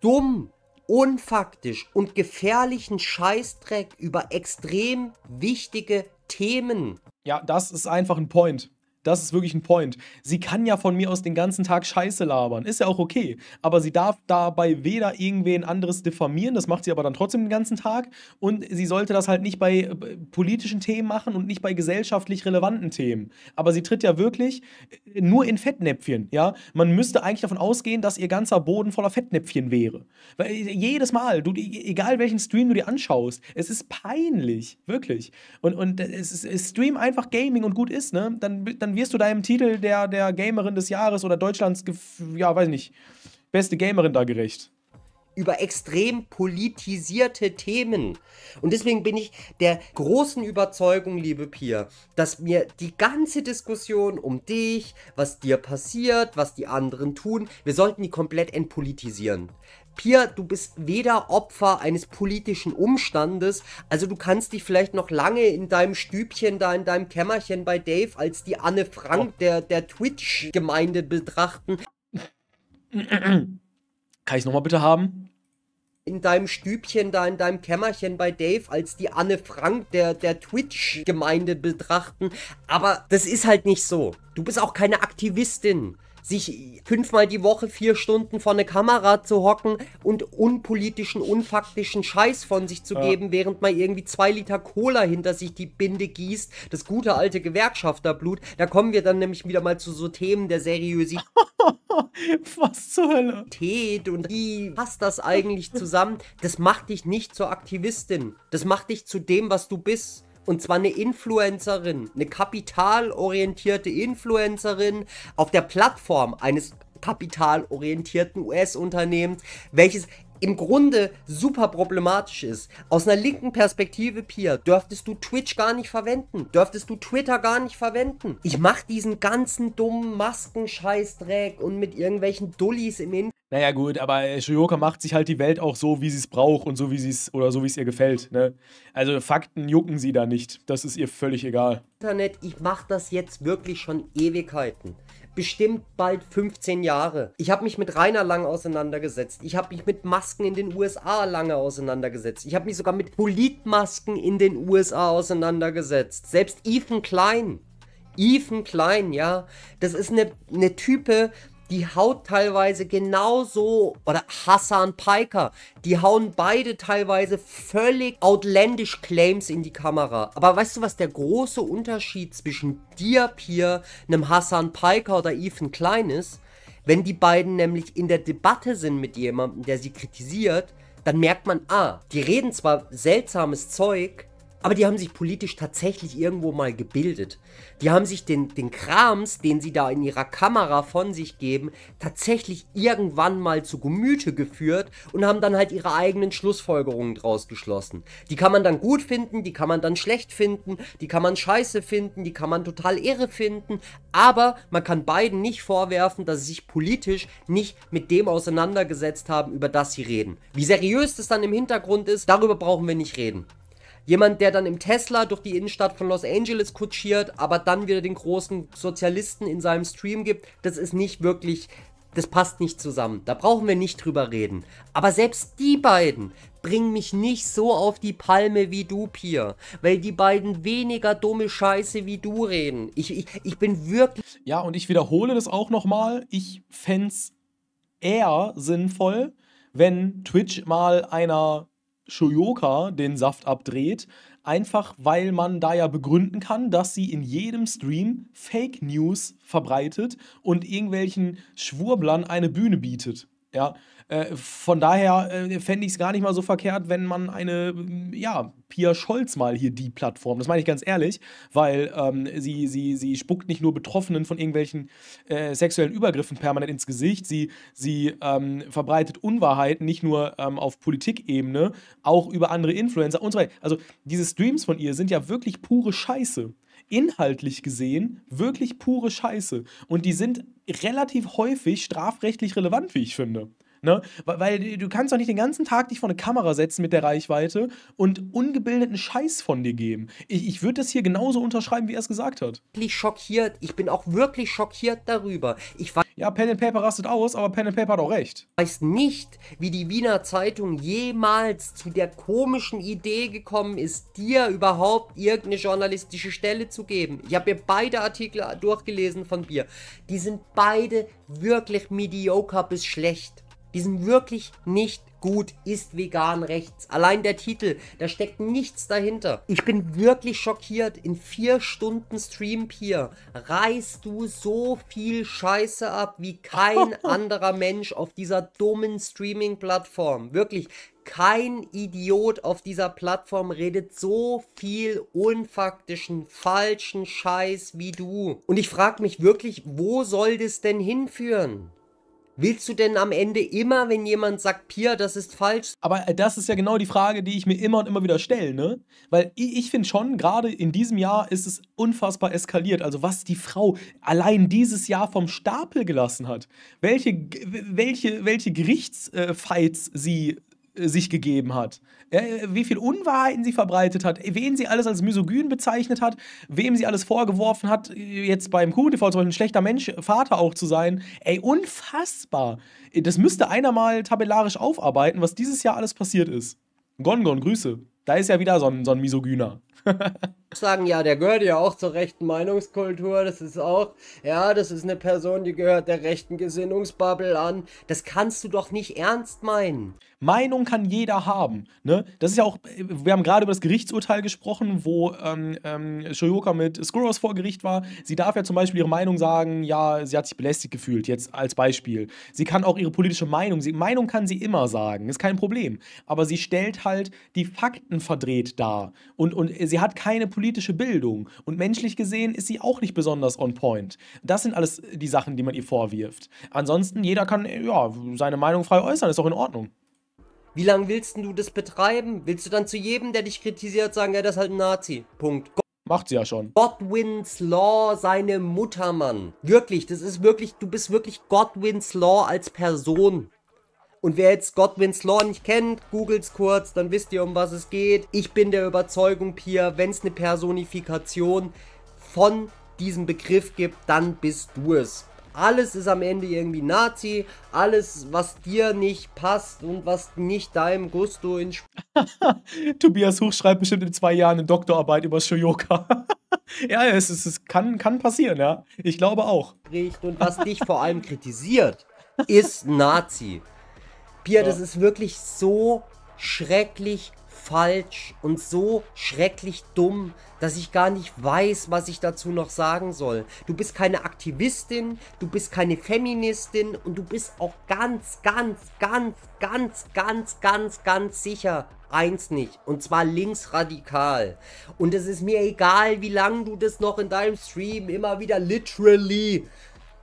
dumm, unfaktisch und gefährlichen Scheißdreck über extrem wichtige Themen. Ja, das ist einfach ein Point. Das ist wirklich ein Point. Sie kann ja von mir aus den ganzen Tag Scheiße labern. Ist ja auch okay. Aber sie darf dabei weder irgendwen anderes diffamieren. Das macht sie aber dann trotzdem den ganzen Tag. Und sie sollte das halt nicht bei äh, politischen Themen machen und nicht bei gesellschaftlich relevanten Themen. Aber sie tritt ja wirklich äh, nur in Fettnäpfchen. Ja, man müsste eigentlich davon ausgehen, dass ihr ganzer Boden voller Fettnäpfchen wäre. Weil äh, jedes Mal, du, e, egal welchen Stream du dir anschaust, es ist peinlich. Wirklich. Und, und es ist, Stream einfach Gaming und gut ist, ne? Dann, dann dann wirst du deinem Titel der, der Gamerin des Jahres oder Deutschlands, ja, weiß nicht, beste Gamerin da gerecht. Über extrem politisierte Themen. Und deswegen bin ich der großen Überzeugung, liebe Pia, dass mir die ganze Diskussion um dich, was dir passiert, was die anderen tun, wir sollten die komplett entpolitisieren. Pia, du bist weder Opfer eines politischen Umstandes, also du kannst dich vielleicht noch lange in deinem Stübchen da, in deinem Kämmerchen bei Dave als die Anne Frank oh. der, der Twitch-Gemeinde betrachten. Kann ich nochmal bitte haben? in deinem Stübchen da, in deinem Kämmerchen bei Dave als die Anne Frank der, der Twitch-Gemeinde betrachten. Aber das ist halt nicht so. Du bist auch keine Aktivistin sich fünfmal die Woche vier Stunden vor eine Kamera zu hocken und unpolitischen, unfaktischen Scheiß von sich zu ja. geben, während man irgendwie zwei Liter Cola hinter sich die Binde gießt, das gute alte Gewerkschafterblut. Da kommen wir dann nämlich wieder mal zu so Themen der Seriosität. [LAUGHS] Was zur Hölle? Und wie passt das eigentlich zusammen? Das macht dich nicht zur Aktivistin. Das macht dich zu dem, was du bist. Und zwar eine Influencerin, eine kapitalorientierte Influencerin auf der Plattform eines kapitalorientierten US-Unternehmens, welches im Grunde super problematisch ist. Aus einer linken Perspektive, Pia, dürftest du Twitch gar nicht verwenden. Dürftest du Twitter gar nicht verwenden. Ich mach diesen ganzen dummen Maskenscheißdreck und mit irgendwelchen Dullis im Internet naja, gut, aber äh, Shiryoka macht sich halt die Welt auch so, wie sie es braucht und so, wie sie es oder so, wie es ihr gefällt. Ne? Also Fakten jucken sie da nicht. Das ist ihr völlig egal. Internet, ich mache das jetzt wirklich schon Ewigkeiten. Bestimmt bald 15 Jahre. Ich habe mich mit Rainer lang auseinandergesetzt. Ich habe mich mit Masken in den USA lange auseinandergesetzt. Ich habe mich sogar mit Politmasken in den USA auseinandergesetzt. Selbst Ethan Klein. Ethan Klein, ja. Das ist eine, eine Type, die haut teilweise genauso, oder Hassan Piker, die hauen beide teilweise völlig outlandish Claims in die Kamera. Aber weißt du, was der große Unterschied zwischen dir, Pier, einem Hassan Piker oder Ethan Klein ist? Wenn die beiden nämlich in der Debatte sind mit jemandem, der sie kritisiert, dann merkt man, ah, die reden zwar seltsames Zeug, aber die haben sich politisch tatsächlich irgendwo mal gebildet. Die haben sich den, den Krams, den sie da in ihrer Kamera von sich geben, tatsächlich irgendwann mal zu Gemüte geführt und haben dann halt ihre eigenen Schlussfolgerungen draus geschlossen. Die kann man dann gut finden, die kann man dann schlecht finden, die kann man scheiße finden, die kann man total irre finden, aber man kann beiden nicht vorwerfen, dass sie sich politisch nicht mit dem auseinandergesetzt haben, über das sie reden. Wie seriös das dann im Hintergrund ist, darüber brauchen wir nicht reden. Jemand, der dann im Tesla durch die Innenstadt von Los Angeles kutschiert, aber dann wieder den großen Sozialisten in seinem Stream gibt, das ist nicht wirklich, das passt nicht zusammen. Da brauchen wir nicht drüber reden. Aber selbst die beiden bringen mich nicht so auf die Palme wie du, Pier. Weil die beiden weniger dumme Scheiße wie du reden. Ich, ich, ich bin wirklich. Ja, und ich wiederhole das auch nochmal. Ich fände es eher sinnvoll, wenn Twitch mal einer Shoyoka den Saft abdreht, einfach weil man da ja begründen kann, dass sie in jedem Stream Fake News verbreitet und irgendwelchen Schwurblern eine Bühne bietet. Ja, äh, von daher äh, fände ich es gar nicht mal so verkehrt, wenn man eine, ja, Pia Scholz mal hier die Plattform, das meine ich ganz ehrlich, weil ähm, sie, sie, sie spuckt nicht nur Betroffenen von irgendwelchen äh, sexuellen Übergriffen permanent ins Gesicht, sie, sie ähm, verbreitet Unwahrheiten nicht nur ähm, auf Politikebene, auch über andere Influencer und so weiter. Also diese Streams von ihr sind ja wirklich pure Scheiße inhaltlich gesehen wirklich pure Scheiße. Und die sind relativ häufig strafrechtlich relevant, wie ich finde. Ne? Weil du kannst doch nicht den ganzen Tag dich vor eine Kamera setzen mit der Reichweite und ungebildeten Scheiß von dir geben. Ich, ich würde das hier genauso unterschreiben, wie er es gesagt hat. Ich bin wirklich schockiert. Ich bin auch wirklich schockiert darüber. Ich war ja, Pen and Paper rastet aus, aber Pen and Paper hat auch recht. Weiß nicht, wie die Wiener Zeitung jemals zu der komischen Idee gekommen ist, dir überhaupt irgendeine journalistische Stelle zu geben. Ich habe mir beide Artikel durchgelesen von Bier. Die sind beide wirklich mediocre bis schlecht. Die sind wirklich nicht gut, ist vegan rechts. Allein der Titel, da steckt nichts dahinter. Ich bin wirklich schockiert. In vier Stunden Stream hier reißt du so viel Scheiße ab wie kein [LAUGHS] anderer Mensch auf dieser dummen Streaming-Plattform. Wirklich. Kein Idiot auf dieser Plattform redet so viel unfaktischen, falschen Scheiß wie du. Und ich frage mich wirklich, wo soll das denn hinführen? Willst du denn am Ende immer, wenn jemand sagt, Pia, das ist falsch? Aber äh, das ist ja genau die Frage, die ich mir immer und immer wieder stelle, ne? Weil ich, ich finde schon, gerade in diesem Jahr ist es unfassbar eskaliert. Also, was die Frau allein dieses Jahr vom Stapel gelassen hat, welche, welche, welche Gerichtsfights äh, sie äh, sich gegeben hat, äh, wie viel Unwahrheiten sie verbreitet hat, wen sie alles als misogyn bezeichnet hat, wem sie alles vorgeworfen hat, jetzt beim QTV zum Beispiel ein schlechter Mensch, Vater auch zu sein. Ey, unfassbar. Das müsste einer mal tabellarisch aufarbeiten, was dieses Jahr alles passiert ist. Gongon, Grüße. Da ist ja wieder so ein, so ein Misogyner. [LAUGHS] sagen, ja, der gehört ja auch zur rechten Meinungskultur, das ist auch, ja, das ist eine Person, die gehört der rechten Gesinnungsbubble an. Das kannst du doch nicht ernst meinen. Meinung kann jeder haben. Ne? Das ist ja auch, wir haben gerade über das Gerichtsurteil gesprochen, wo ähm, ähm, Shoyoka mit Skuros vor Gericht war. Sie darf ja zum Beispiel ihre Meinung sagen, ja, sie hat sich belästigt gefühlt, jetzt als Beispiel. Sie kann auch ihre politische Meinung, sie, Meinung kann sie immer sagen, ist kein Problem. Aber sie stellt halt die Fakten verdreht dar. Und, und sie hat keine politische politische Bildung. Und menschlich gesehen ist sie auch nicht besonders on point. Das sind alles äh, die Sachen, die man ihr vorwirft. Ansonsten, jeder kann äh, ja, seine Meinung frei äußern, ist auch in Ordnung. Wie lange willst du das betreiben? Willst du dann zu jedem, der dich kritisiert, sagen, ja, ist halt ein Nazi? Punkt. Macht sie ja schon. Godwin's Law, seine Mutter, Mann. Wirklich, das ist wirklich, du bist wirklich Godwin's Law als Person. Und wer jetzt Godwins Law nicht kennt, googelt's kurz, dann wisst ihr, um was es geht. Ich bin der Überzeugung, Pia, wenn es eine Personifikation von diesem Begriff gibt, dann bist du es. Alles ist am Ende irgendwie Nazi, alles, was dir nicht passt und was nicht deinem Gusto in. [LAUGHS] Tobias Huch schreibt bestimmt in zwei Jahren eine Doktorarbeit über Shoyoka. [LAUGHS] ja, es, es, es kann, kann passieren, ja. Ich glaube auch. Und was dich vor allem kritisiert, ist Nazi. Pia, ja. das ist wirklich so schrecklich falsch und so schrecklich dumm, dass ich gar nicht weiß, was ich dazu noch sagen soll. Du bist keine Aktivistin, du bist keine Feministin und du bist auch ganz, ganz, ganz, ganz, ganz, ganz, ganz sicher eins nicht. Und zwar linksradikal. Und es ist mir egal, wie lange du das noch in deinem Stream immer wieder literally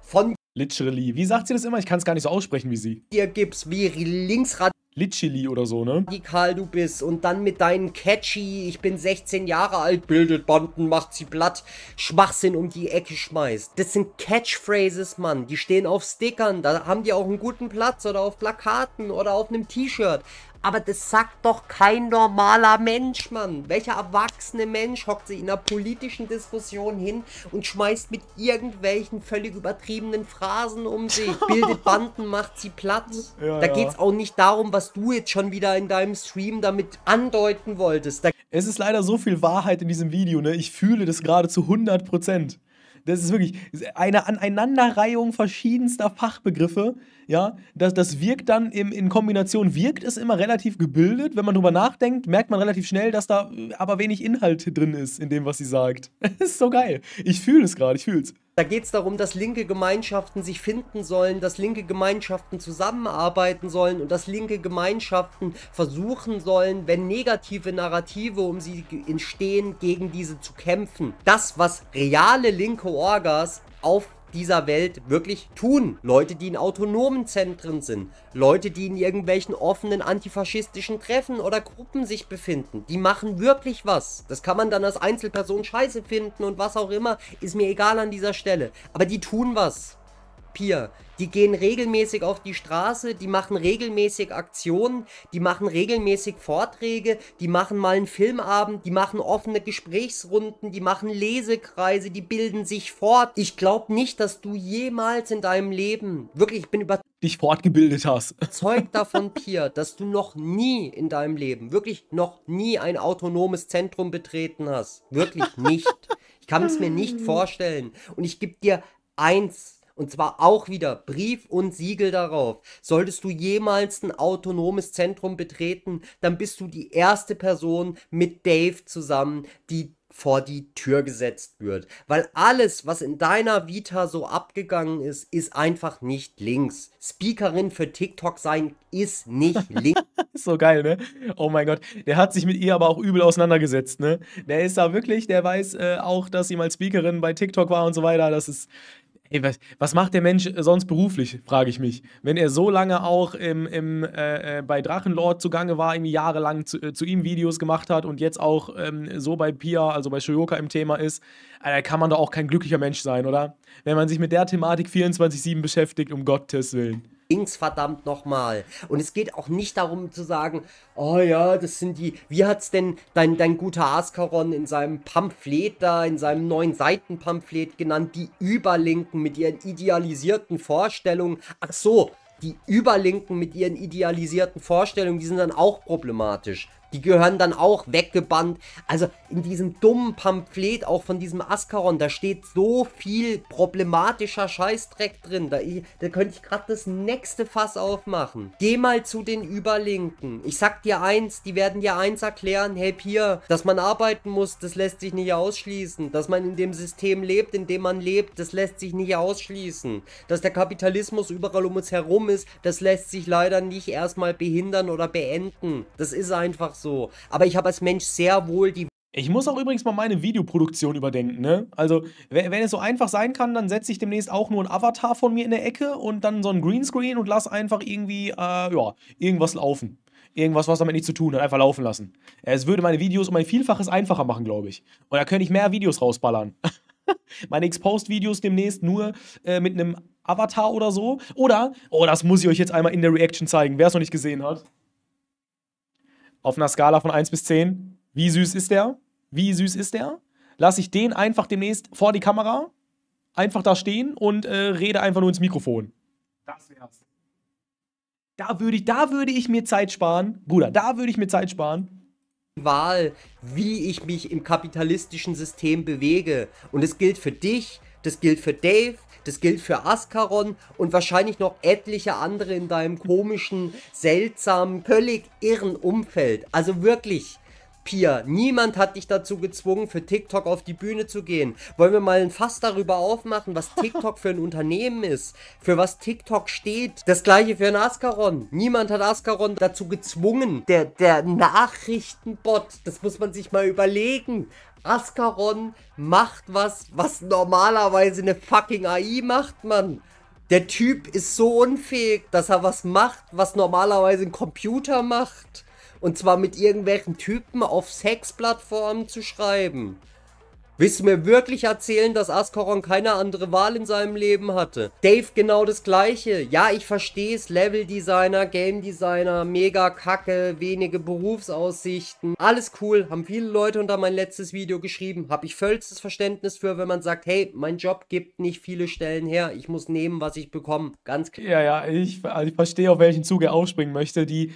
von Literally. Wie sagt sie das immer? Ich kann es gar nicht so aussprechen wie sie. Dir gibt's wie Linksrad. Literally oder so, ne? Radikal du bist und dann mit deinen catchy, ich bin 16 Jahre alt, bildet Banden, macht sie platt, Schwachsinn um die Ecke schmeißt. Das sind Catchphrases, Mann. Die stehen auf Stickern, da haben die auch einen guten Platz oder auf Plakaten oder auf einem T-Shirt. Aber das sagt doch kein normaler Mensch, Mann. Welcher erwachsene Mensch hockt sich in einer politischen Diskussion hin und schmeißt mit irgendwelchen völlig übertriebenen Phrasen um sich, [LAUGHS] bildet Banden, macht sie platt. Ja, da ja. es auch nicht darum, was du jetzt schon wieder in deinem Stream damit andeuten wolltest. Da es ist leider so viel Wahrheit in diesem Video, ne? Ich fühle das gerade zu 100 Prozent das ist wirklich eine Aneinanderreihung verschiedenster Fachbegriffe. Ja, das, das wirkt dann im, in Kombination, wirkt es immer relativ gebildet. Wenn man drüber nachdenkt, merkt man relativ schnell, dass da äh, aber wenig Inhalt drin ist in dem, was sie sagt. [LAUGHS] Das ist so geil. Ich fühle es gerade, ich fühle es. Da geht es darum, dass linke Gemeinschaften sich finden sollen, dass linke Gemeinschaften zusammenarbeiten sollen und dass linke Gemeinschaften versuchen sollen, wenn negative Narrative um sie entstehen, gegen diese zu kämpfen. Das, was reale linke Orgas auf dieser Welt wirklich tun. Leute, die in autonomen Zentren sind, Leute, die in irgendwelchen offenen antifaschistischen Treffen oder Gruppen sich befinden, die machen wirklich was. Das kann man dann als Einzelperson scheiße finden und was auch immer, ist mir egal an dieser Stelle. Aber die tun was. Papier. Die gehen regelmäßig auf die Straße, die machen regelmäßig Aktionen, die machen regelmäßig Vorträge, die machen mal einen Filmabend, die machen offene Gesprächsrunden, die machen Lesekreise, die bilden sich fort. Ich glaube nicht, dass du jemals in deinem Leben, wirklich, ich bin über dich fortgebildet hast. [LAUGHS] Zeug davon, Pia, dass du noch nie in deinem Leben, wirklich noch nie ein autonomes Zentrum betreten hast. Wirklich nicht. Ich kann es mir nicht [LAUGHS] vorstellen. Und ich gebe dir eins und zwar auch wieder Brief und Siegel darauf. Solltest du jemals ein autonomes Zentrum betreten, dann bist du die erste Person mit Dave zusammen, die vor die Tür gesetzt wird. Weil alles, was in deiner Vita so abgegangen ist, ist einfach nicht links. Speakerin für TikTok sein ist nicht [LAUGHS] links. so geil, ne? Oh mein Gott. Der hat sich mit ihr aber auch übel auseinandergesetzt, ne? Der ist da wirklich, der weiß äh, auch, dass sie mal Speakerin bei TikTok war und so weiter. Das ist, Hey, was, was, macht der Mensch sonst beruflich, frage ich mich. Wenn er so lange auch im, im, äh, äh, bei Drachenlord zugange war, irgendwie jahrelang zu, äh, zu, ihm Videos gemacht hat und jetzt auch ähm, so bei Pia, also bei Shoyoka im Thema ist, äh, kann man doch auch kein glücklicher Mensch sein, oder? Wenn man sich mit der Thematik 24-7 beschäftigt, um Gottes Willen ging's verdammt nochmal. Und es geht auch nicht darum zu sagen, oh ja, das sind die, wie hat's denn dein, dein guter Askaron in seinem Pamphlet da, in seinem neuen Seitenpamphlet genannt, die Überlinken mit ihren idealisierten Vorstellungen. Ach so, die Überlinken mit ihren idealisierten Vorstellungen, die sind dann auch problematisch. Die gehören dann auch weggebannt. Also in diesem dummen Pamphlet, auch von diesem Ascaron, da steht so viel problematischer Scheißdreck drin. Da, da könnte ich gerade das nächste Fass aufmachen. Geh mal zu den Überlinken. Ich sag dir eins, die werden dir eins erklären. Hey, hier, dass man arbeiten muss, das lässt sich nicht ausschließen. Dass man in dem System lebt, in dem man lebt, das lässt sich nicht ausschließen. Dass der Kapitalismus überall um uns herum ist, das lässt sich leider nicht erstmal behindern oder beenden. Das ist einfach so so. Aber ich habe als Mensch sehr wohl die ich muss auch übrigens mal meine Videoproduktion überdenken, ne? Also, wenn, wenn es so einfach sein kann, dann setze ich demnächst auch nur einen Avatar von mir in der Ecke und dann so einen Greenscreen und lass einfach irgendwie, äh, ja, irgendwas laufen. Irgendwas, was damit nichts zu tun hat, einfach laufen lassen. Es würde meine Videos um ein Vielfaches einfacher machen, glaube ich. Und da könnte ich mehr Videos rausballern. [LAUGHS] meine Exposed-Videos demnächst nur äh, mit einem Avatar oder so. Oder, oh, das muss ich euch jetzt einmal in der Reaction zeigen, wer es noch nicht gesehen hat auf einer Skala von 1 bis 10, wie süß ist der? Wie süß ist der? Lass ich den einfach demnächst vor die Kamera einfach da stehen und äh, rede einfach nur ins Mikrofon. Das wär's. Da würde ich, da würde ich mir Zeit sparen, Bruder, da würde ich mir Zeit sparen. Wahl, wie ich mich im kapitalistischen System bewege. Und es gilt für dich, das gilt für Dave, das gilt für Ascaron und wahrscheinlich noch etliche andere in deinem komischen, seltsamen, völlig irren Umfeld. Also wirklich, Pia, niemand hat dich dazu gezwungen, für TikTok auf die Bühne zu gehen. Wollen wir mal ein Fass darüber aufmachen, was TikTok für ein Unternehmen ist, für was TikTok steht. Das gleiche für ein Ascaron. Niemand hat Ascaron dazu gezwungen. Der, der Nachrichtenbot, das muss man sich mal überlegen. Ascaron macht was, was normalerweise eine fucking AI macht, Mann. Der Typ ist so unfähig, dass er was macht, was normalerweise ein Computer macht. Und zwar mit irgendwelchen Typen auf Sexplattformen zu schreiben. Willst du mir wirklich erzählen, dass Ascaron keine andere Wahl in seinem Leben hatte? Dave genau das gleiche. Ja, ich verstehe es. Level-Designer, Game-Designer, mega kacke, wenige Berufsaussichten. Alles cool, haben viele Leute unter mein letztes Video geschrieben. Habe ich vollstes Verständnis für, wenn man sagt, hey, mein Job gibt nicht viele Stellen her. Ich muss nehmen, was ich bekomme. Ganz klar. Ja, ja, ich, also ich verstehe, auf welchen Zug er aufspringen möchte. Die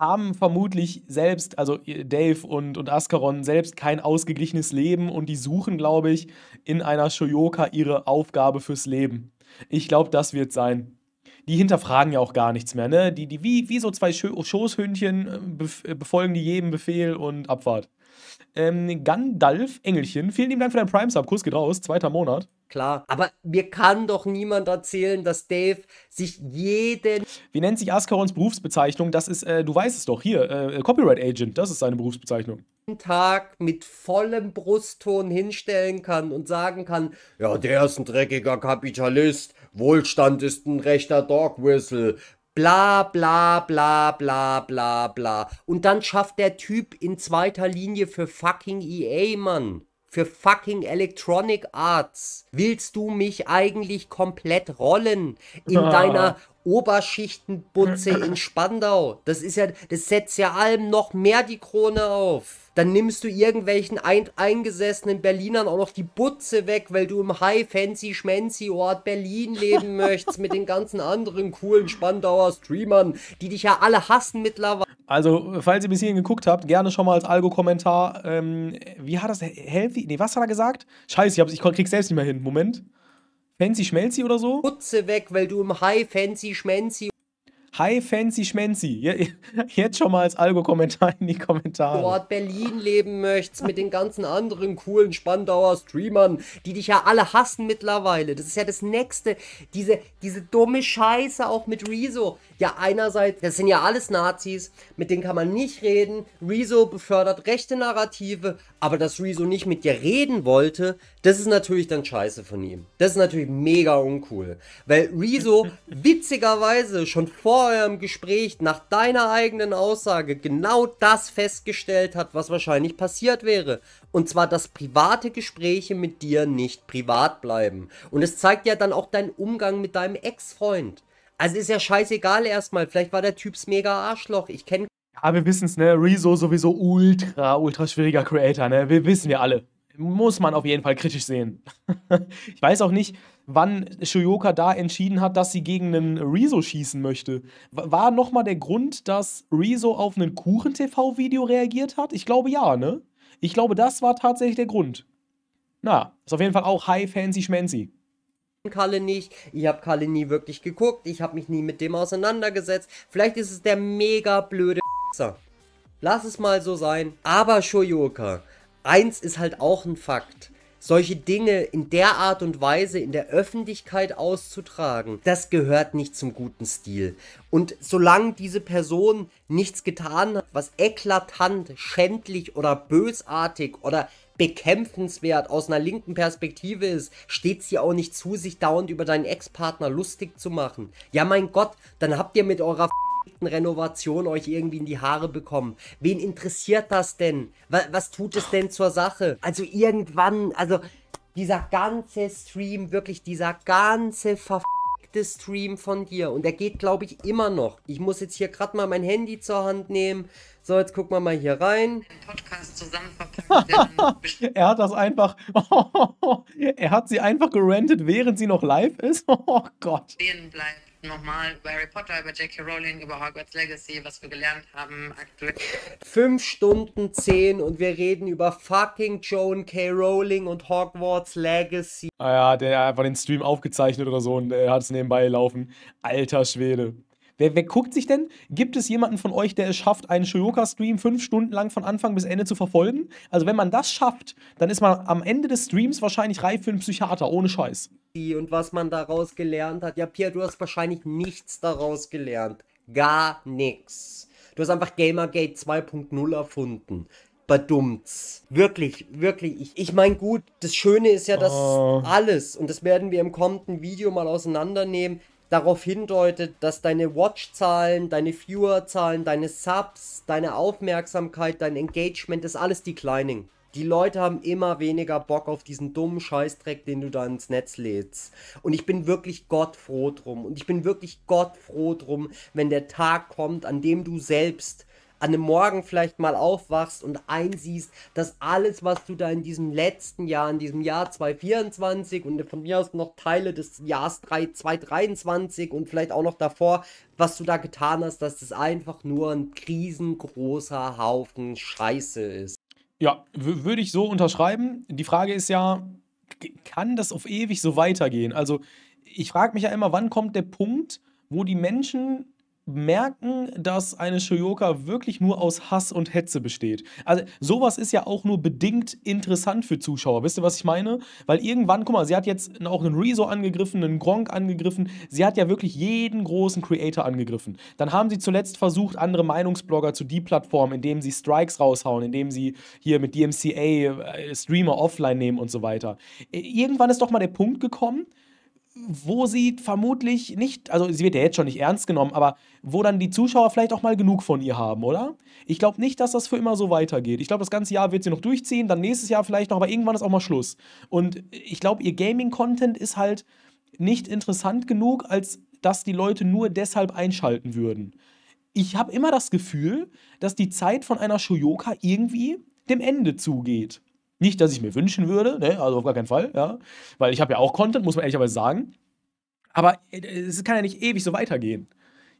haben vermutlich selbst, also Dave und, und Ascaron selbst kein ausgeglichenes Leben und die suchen, glaube ich, in einer Shoyoka ihre Aufgabe fürs Leben. Ich glaube, das wird sein. Die hinterfragen ja auch gar nichts mehr, ne? Die, die wie, wie so zwei Schoßhündchen äh, befolgen die jedem Befehl und Abfahrt. Ähm, Gandalf Engelchen, vielen lieben Dank für deinen Prime-Sub. Kuss geht raus, zweiter Monat. Klar, aber mir kann doch niemand erzählen, dass Dave sich jeden. Wie nennt sich Askarons Berufsbezeichnung? Das ist, äh, du weißt es doch, hier, äh, äh Copyright Agent, das ist seine Berufsbezeichnung. Tag mit vollem Brustton hinstellen kann und sagen kann: Ja, der ist ein dreckiger Kapitalist, Wohlstand ist ein rechter Dog Whistle, Bla bla bla bla bla bla. Und dann schafft der Typ in zweiter Linie für fucking EA, Mann. Für fucking Electronic Arts. Willst du mich eigentlich komplett rollen? In ah. deiner Oberschichtenbutze in Spandau. Das ist ja, das setzt ja allem noch mehr die Krone auf. Dann nimmst du irgendwelchen ein eingesessenen Berlinern auch noch die Butze weg, weil du im High Fancy Schmancy Ort Berlin leben [LAUGHS] möchtest mit den ganzen anderen coolen Spandauer Streamern, die dich ja alle hassen mittlerweile. Also, falls ihr bis hierhin geguckt habt, gerne schon mal als Algo-Kommentar. Ähm, wie hat das Healthy? Nee, was hat er gesagt? Scheiße, ich, ich krieg's selbst nicht mehr hin. Moment. Fancy Schmelzi oder so? Putze weg, weil du im High Fancy Schmelzi Hi Fancy Schmenzi. Jetzt schon mal als Algo-Kommentar in die Kommentare. Dort Berlin leben möchtest mit den ganzen anderen coolen Spandauer Streamern, die dich ja alle hassen mittlerweile. Das ist ja das Nächste. Diese, diese dumme Scheiße auch mit Rezo. Ja, einerseits, das sind ja alles Nazis, mit denen kann man nicht reden. Rezo befördert rechte Narrative, aber dass Rezo nicht mit dir reden wollte, das ist natürlich dann scheiße von ihm. Das ist natürlich mega uncool. Weil Rezo [LAUGHS] witzigerweise schon vor eurem Gespräch nach deiner eigenen Aussage genau das festgestellt hat, was wahrscheinlich passiert wäre. Und zwar, dass private Gespräche mit dir nicht privat bleiben. Und es zeigt ja dann auch deinen Umgang mit deinem Ex-Freund. Also ist ja scheißegal erstmal. Vielleicht war der Typs mega Arschloch. Ich kenne. Ja, wir wissen es, ne? Rezo sowieso ultra, ultra schwieriger Creator, ne? Wir wissen ja alle. Muss man auf jeden Fall kritisch sehen. [LAUGHS] ich weiß auch nicht wann Shoyoka da entschieden hat, dass sie gegen einen Rezo schießen möchte. War nochmal der Grund, dass Rezo auf einen Kuchen-TV-Video reagiert hat? Ich glaube ja, ne? Ich glaube, das war tatsächlich der Grund. Na, ist auf jeden Fall auch high fancy schmancy. Kalle nicht. Ich habe Kalle nie wirklich geguckt. Ich habe mich nie mit dem auseinandergesetzt. Vielleicht ist es der mega blöde Lass es mal so sein. Aber Shoyoka, eins ist halt auch ein Fakt solche Dinge in der Art und Weise in der Öffentlichkeit auszutragen, das gehört nicht zum guten Stil. Und solange diese Person nichts getan hat, was eklatant, schändlich oder bösartig oder bekämpfenswert aus einer linken Perspektive ist, steht sie auch nicht zu, sich dauernd über deinen Ex-Partner lustig zu machen. Ja, mein Gott, dann habt ihr mit eurer F Renovation euch irgendwie in die Haare bekommen. Wen interessiert das denn? Was, was tut es denn zur Sache? Also irgendwann, also dieser ganze Stream, wirklich dieser ganze Ver Stream von dir. Und der geht, glaube ich, immer noch. Ich muss jetzt hier gerade mal mein Handy zur Hand nehmen. So, jetzt gucken wir mal hier rein. [LAUGHS] er hat das einfach. [LAUGHS] er hat sie einfach gerantet, während sie noch live ist. [LAUGHS] Oh Gott. Stehen bleibt nochmal über Harry Potter, über J.K. Rowling, über Hogwarts Legacy, was wir gelernt haben aktuell. Fünf Stunden zehn und wir reden über fucking Joan K. Rowling und Hogwarts Legacy. Ah ja, der hat einfach den Stream aufgezeichnet oder so und er hat es nebenbei laufen. Alter Schwede. Wer, wer guckt sich denn? Gibt es jemanden von euch, der es schafft, einen Shoyoka-Stream fünf Stunden lang von Anfang bis Ende zu verfolgen? Also, wenn man das schafft, dann ist man am Ende des Streams wahrscheinlich reif für einen Psychiater, ohne Scheiß. Und was man daraus gelernt hat. Ja, Pia, du hast wahrscheinlich nichts daraus gelernt. Gar nichts. Du hast einfach Gamergate 2.0 erfunden. Badumts. Wirklich, wirklich. Ich, ich meine, gut, das Schöne ist ja, dass oh. alles, und das werden wir im kommenden Video mal auseinandernehmen, darauf hindeutet, dass deine Watch-Zahlen, deine Viewer-Zahlen, deine Subs, deine Aufmerksamkeit, dein Engagement ist alles declining. Die Leute haben immer weniger Bock auf diesen dummen Scheißdreck, den du da ins Netz lädst. Und ich bin wirklich gottfroh drum. Und ich bin wirklich gottfroh drum, wenn der Tag kommt, an dem du selbst an einem Morgen vielleicht mal aufwachst und einsiehst, dass alles, was du da in diesem letzten Jahr, in diesem Jahr 2024 und von mir aus noch Teile des Jahres 2023 und vielleicht auch noch davor, was du da getan hast, dass das einfach nur ein riesengroßer Haufen Scheiße ist. Ja, würde ich so unterschreiben. Die Frage ist ja, kann das auf ewig so weitergehen? Also, ich frage mich ja immer, wann kommt der Punkt, wo die Menschen merken, dass eine Shoyoka wirklich nur aus Hass und Hetze besteht. Also sowas ist ja auch nur bedingt interessant für Zuschauer. Wisst ihr, was ich meine? Weil irgendwann, guck mal, sie hat jetzt auch einen Rezo angegriffen, einen Gronk angegriffen. Sie hat ja wirklich jeden großen Creator angegriffen. Dann haben sie zuletzt versucht, andere Meinungsblogger zu deplattformen, indem sie Strikes raushauen, indem sie hier mit DMCA äh, Streamer offline nehmen und so weiter. Äh, irgendwann ist doch mal der Punkt gekommen, wo sie vermutlich nicht, also sie wird ja jetzt schon nicht ernst genommen, aber wo dann die Zuschauer vielleicht auch mal genug von ihr haben, oder? Ich glaube nicht, dass das für immer so weitergeht. Ich glaube, das ganze Jahr wird sie noch durchziehen, dann nächstes Jahr vielleicht noch, aber irgendwann ist auch mal Schluss. Und ich glaube, ihr Gaming-Content ist halt nicht interessant genug, als dass die Leute nur deshalb einschalten würden. Ich habe immer das Gefühl, dass die Zeit von einer Shoyoka irgendwie dem Ende zugeht. Nicht, dass ich mir wünschen würde, ne? also auf gar keinen Fall, ja. Weil ich habe ja auch Content, muss man ehrlicherweise sagen. Aber äh, es kann ja nicht ewig so weitergehen.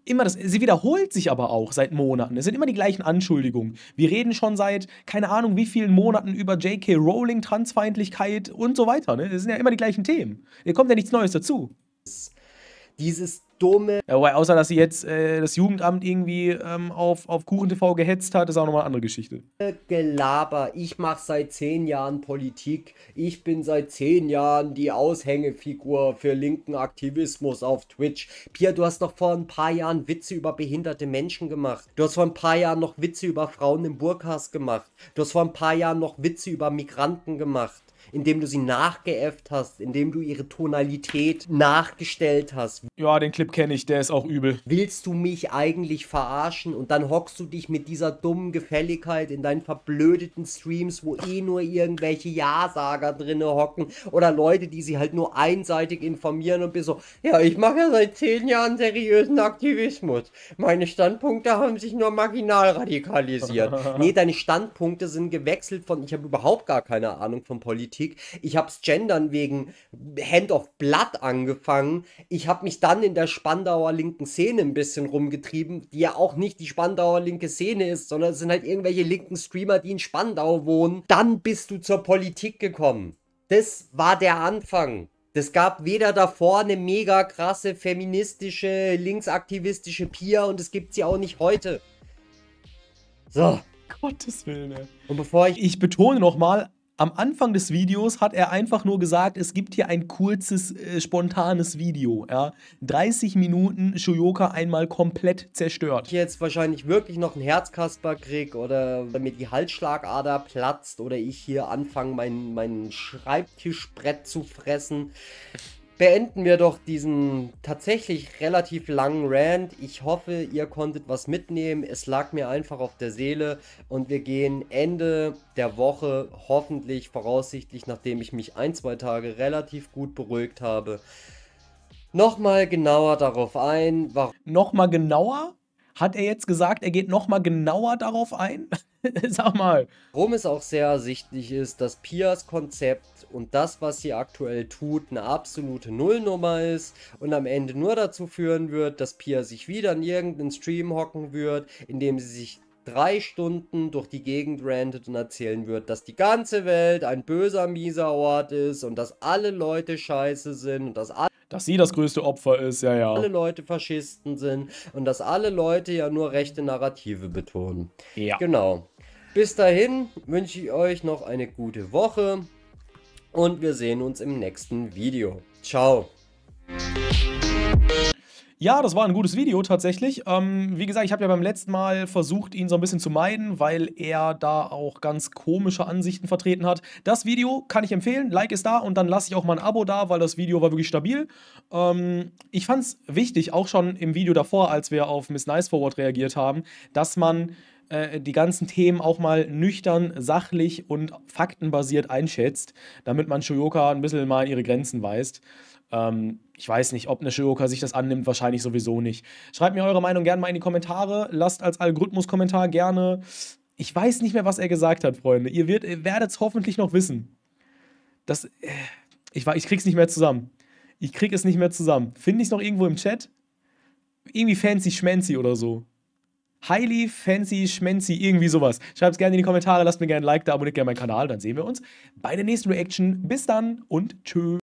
Immer das, sie wiederholt sich aber auch seit Monaten. Es sind immer die gleichen Anschuldigungen. Wir reden schon seit keine Ahnung wie vielen Monaten über J.K. Rowling, Transfeindlichkeit und so weiter. Ne? Das sind ja immer die gleichen Themen. Hier kommt ja nichts Neues dazu. Dieses dumme. Ja, wobei, außer dass sie jetzt äh, das Jugendamt irgendwie ähm, auf, auf Kuchen TV gehetzt hat, ist auch nochmal eine andere Geschichte. Gelaber. Ich mache seit zehn Jahren Politik. Ich bin seit zehn Jahren die Aushängefigur für linken Aktivismus auf Twitch. Pia, du hast doch vor ein paar Jahren Witze über behinderte Menschen gemacht. Du hast vor ein paar Jahren noch Witze über Frauen im Burkas gemacht. Du hast vor ein paar Jahren noch Witze über Migranten gemacht indem du sie nachgeäfft hast, indem du ihre Tonalität nachgestellt hast. Ja, den Clip kenne ich, der ist auch übel. Willst du mich eigentlich verarschen und dann hockst du dich mit dieser dummen Gefälligkeit in deinen verblödeten Streams, wo eh nur irgendwelche Ja-Sager drinne hocken oder Leute, die sie halt nur einseitig informieren und bist so, ja, ich mache ja seit zehn Jahren seriösen Aktivismus. Meine Standpunkte haben sich nur marginal radikalisiert. [LAUGHS] nee, deine Standpunkte sind gewechselt von, ich habe überhaupt gar keine Ahnung von Politik. Politik. Ich hab's Gendern wegen Hand of Blood angefangen. Ich habe mich dann in der Spandauer linken Szene ein bisschen rumgetrieben, die ja auch nicht die Spandauer linke Szene ist, sondern es sind halt irgendwelche linken Streamer, die in Spandau wohnen. Dann bist du zur Politik gekommen. Das war der Anfang. Es gab weder davor eine mega krasse feministische, linksaktivistische Pia und es gibt sie auch nicht heute. So. Gottes Willen. Ey. Und bevor ich. Ich betone nochmal, am Anfang des Videos hat er einfach nur gesagt, es gibt hier ein kurzes, äh, spontanes Video. Ja? 30 Minuten Shuyoka einmal komplett zerstört. Ich jetzt wahrscheinlich wirklich noch einen Herzkasper krieg oder mir die Halsschlagader platzt oder ich hier anfange, mein, mein Schreibtischbrett zu fressen beenden wir doch diesen tatsächlich relativ langen Rant. Ich hoffe, ihr konntet was mitnehmen. Es lag mir einfach auf der Seele und wir gehen Ende der Woche hoffentlich voraussichtlich, nachdem ich mich ein, zwei Tage relativ gut beruhigt habe, nochmal genauer darauf ein. Warum nochmal genauer? Hat er jetzt gesagt, er geht nochmal genauer darauf ein? [LAUGHS] [LAUGHS] Sag mal. Warum es auch sehr ersichtlich ist, dass Pias Konzept und das, was sie aktuell tut, eine absolute Nullnummer ist und am Ende nur dazu führen wird, dass Pia sich wieder in irgendeinen Stream hocken wird, indem sie sich drei Stunden durch die Gegend rantet und erzählen wird, dass die ganze Welt ein böser, mieser Ort ist und dass alle Leute scheiße sind und dass alle dass sie das größte Opfer ist, ja, ja. Alle Leute Faschisten sind und dass alle Leute ja nur rechte Narrative betonen. Ja. Genau. Bis dahin wünsche ich euch noch eine gute Woche und wir sehen uns im nächsten Video. Ciao. Ja, das war ein gutes Video tatsächlich. Ähm, wie gesagt, ich habe ja beim letzten Mal versucht, ihn so ein bisschen zu meiden, weil er da auch ganz komische Ansichten vertreten hat. Das Video kann ich empfehlen. Like ist da und dann lasse ich auch mal ein Abo da, weil das Video war wirklich stabil. Ähm, ich fand es wichtig, auch schon im Video davor, als wir auf Miss Nice Forward reagiert haben, dass man äh, die ganzen Themen auch mal nüchtern, sachlich und faktenbasiert einschätzt, damit man Shoyoka ein bisschen mal ihre Grenzen weist. Ähm, ich weiß nicht, ob eine Shioka sich das annimmt, wahrscheinlich sowieso nicht. Schreibt mir eure Meinung gerne mal in die Kommentare. Lasst als Algorithmus-Kommentar gerne. Ich weiß nicht mehr, was er gesagt hat, Freunde. Ihr, ihr werdet es hoffentlich noch wissen. Das. Äh, ich, ich krieg's nicht mehr zusammen. Ich krieg es nicht mehr zusammen. Finde ich's noch irgendwo im Chat? Irgendwie fancy schmancy oder so. Highly fancy schmancy, irgendwie sowas. Schreibt's gerne in die Kommentare, lasst mir gerne ein Like da, abonniert gerne meinen Kanal, dann sehen wir uns bei der nächsten Reaction. Bis dann und tschö.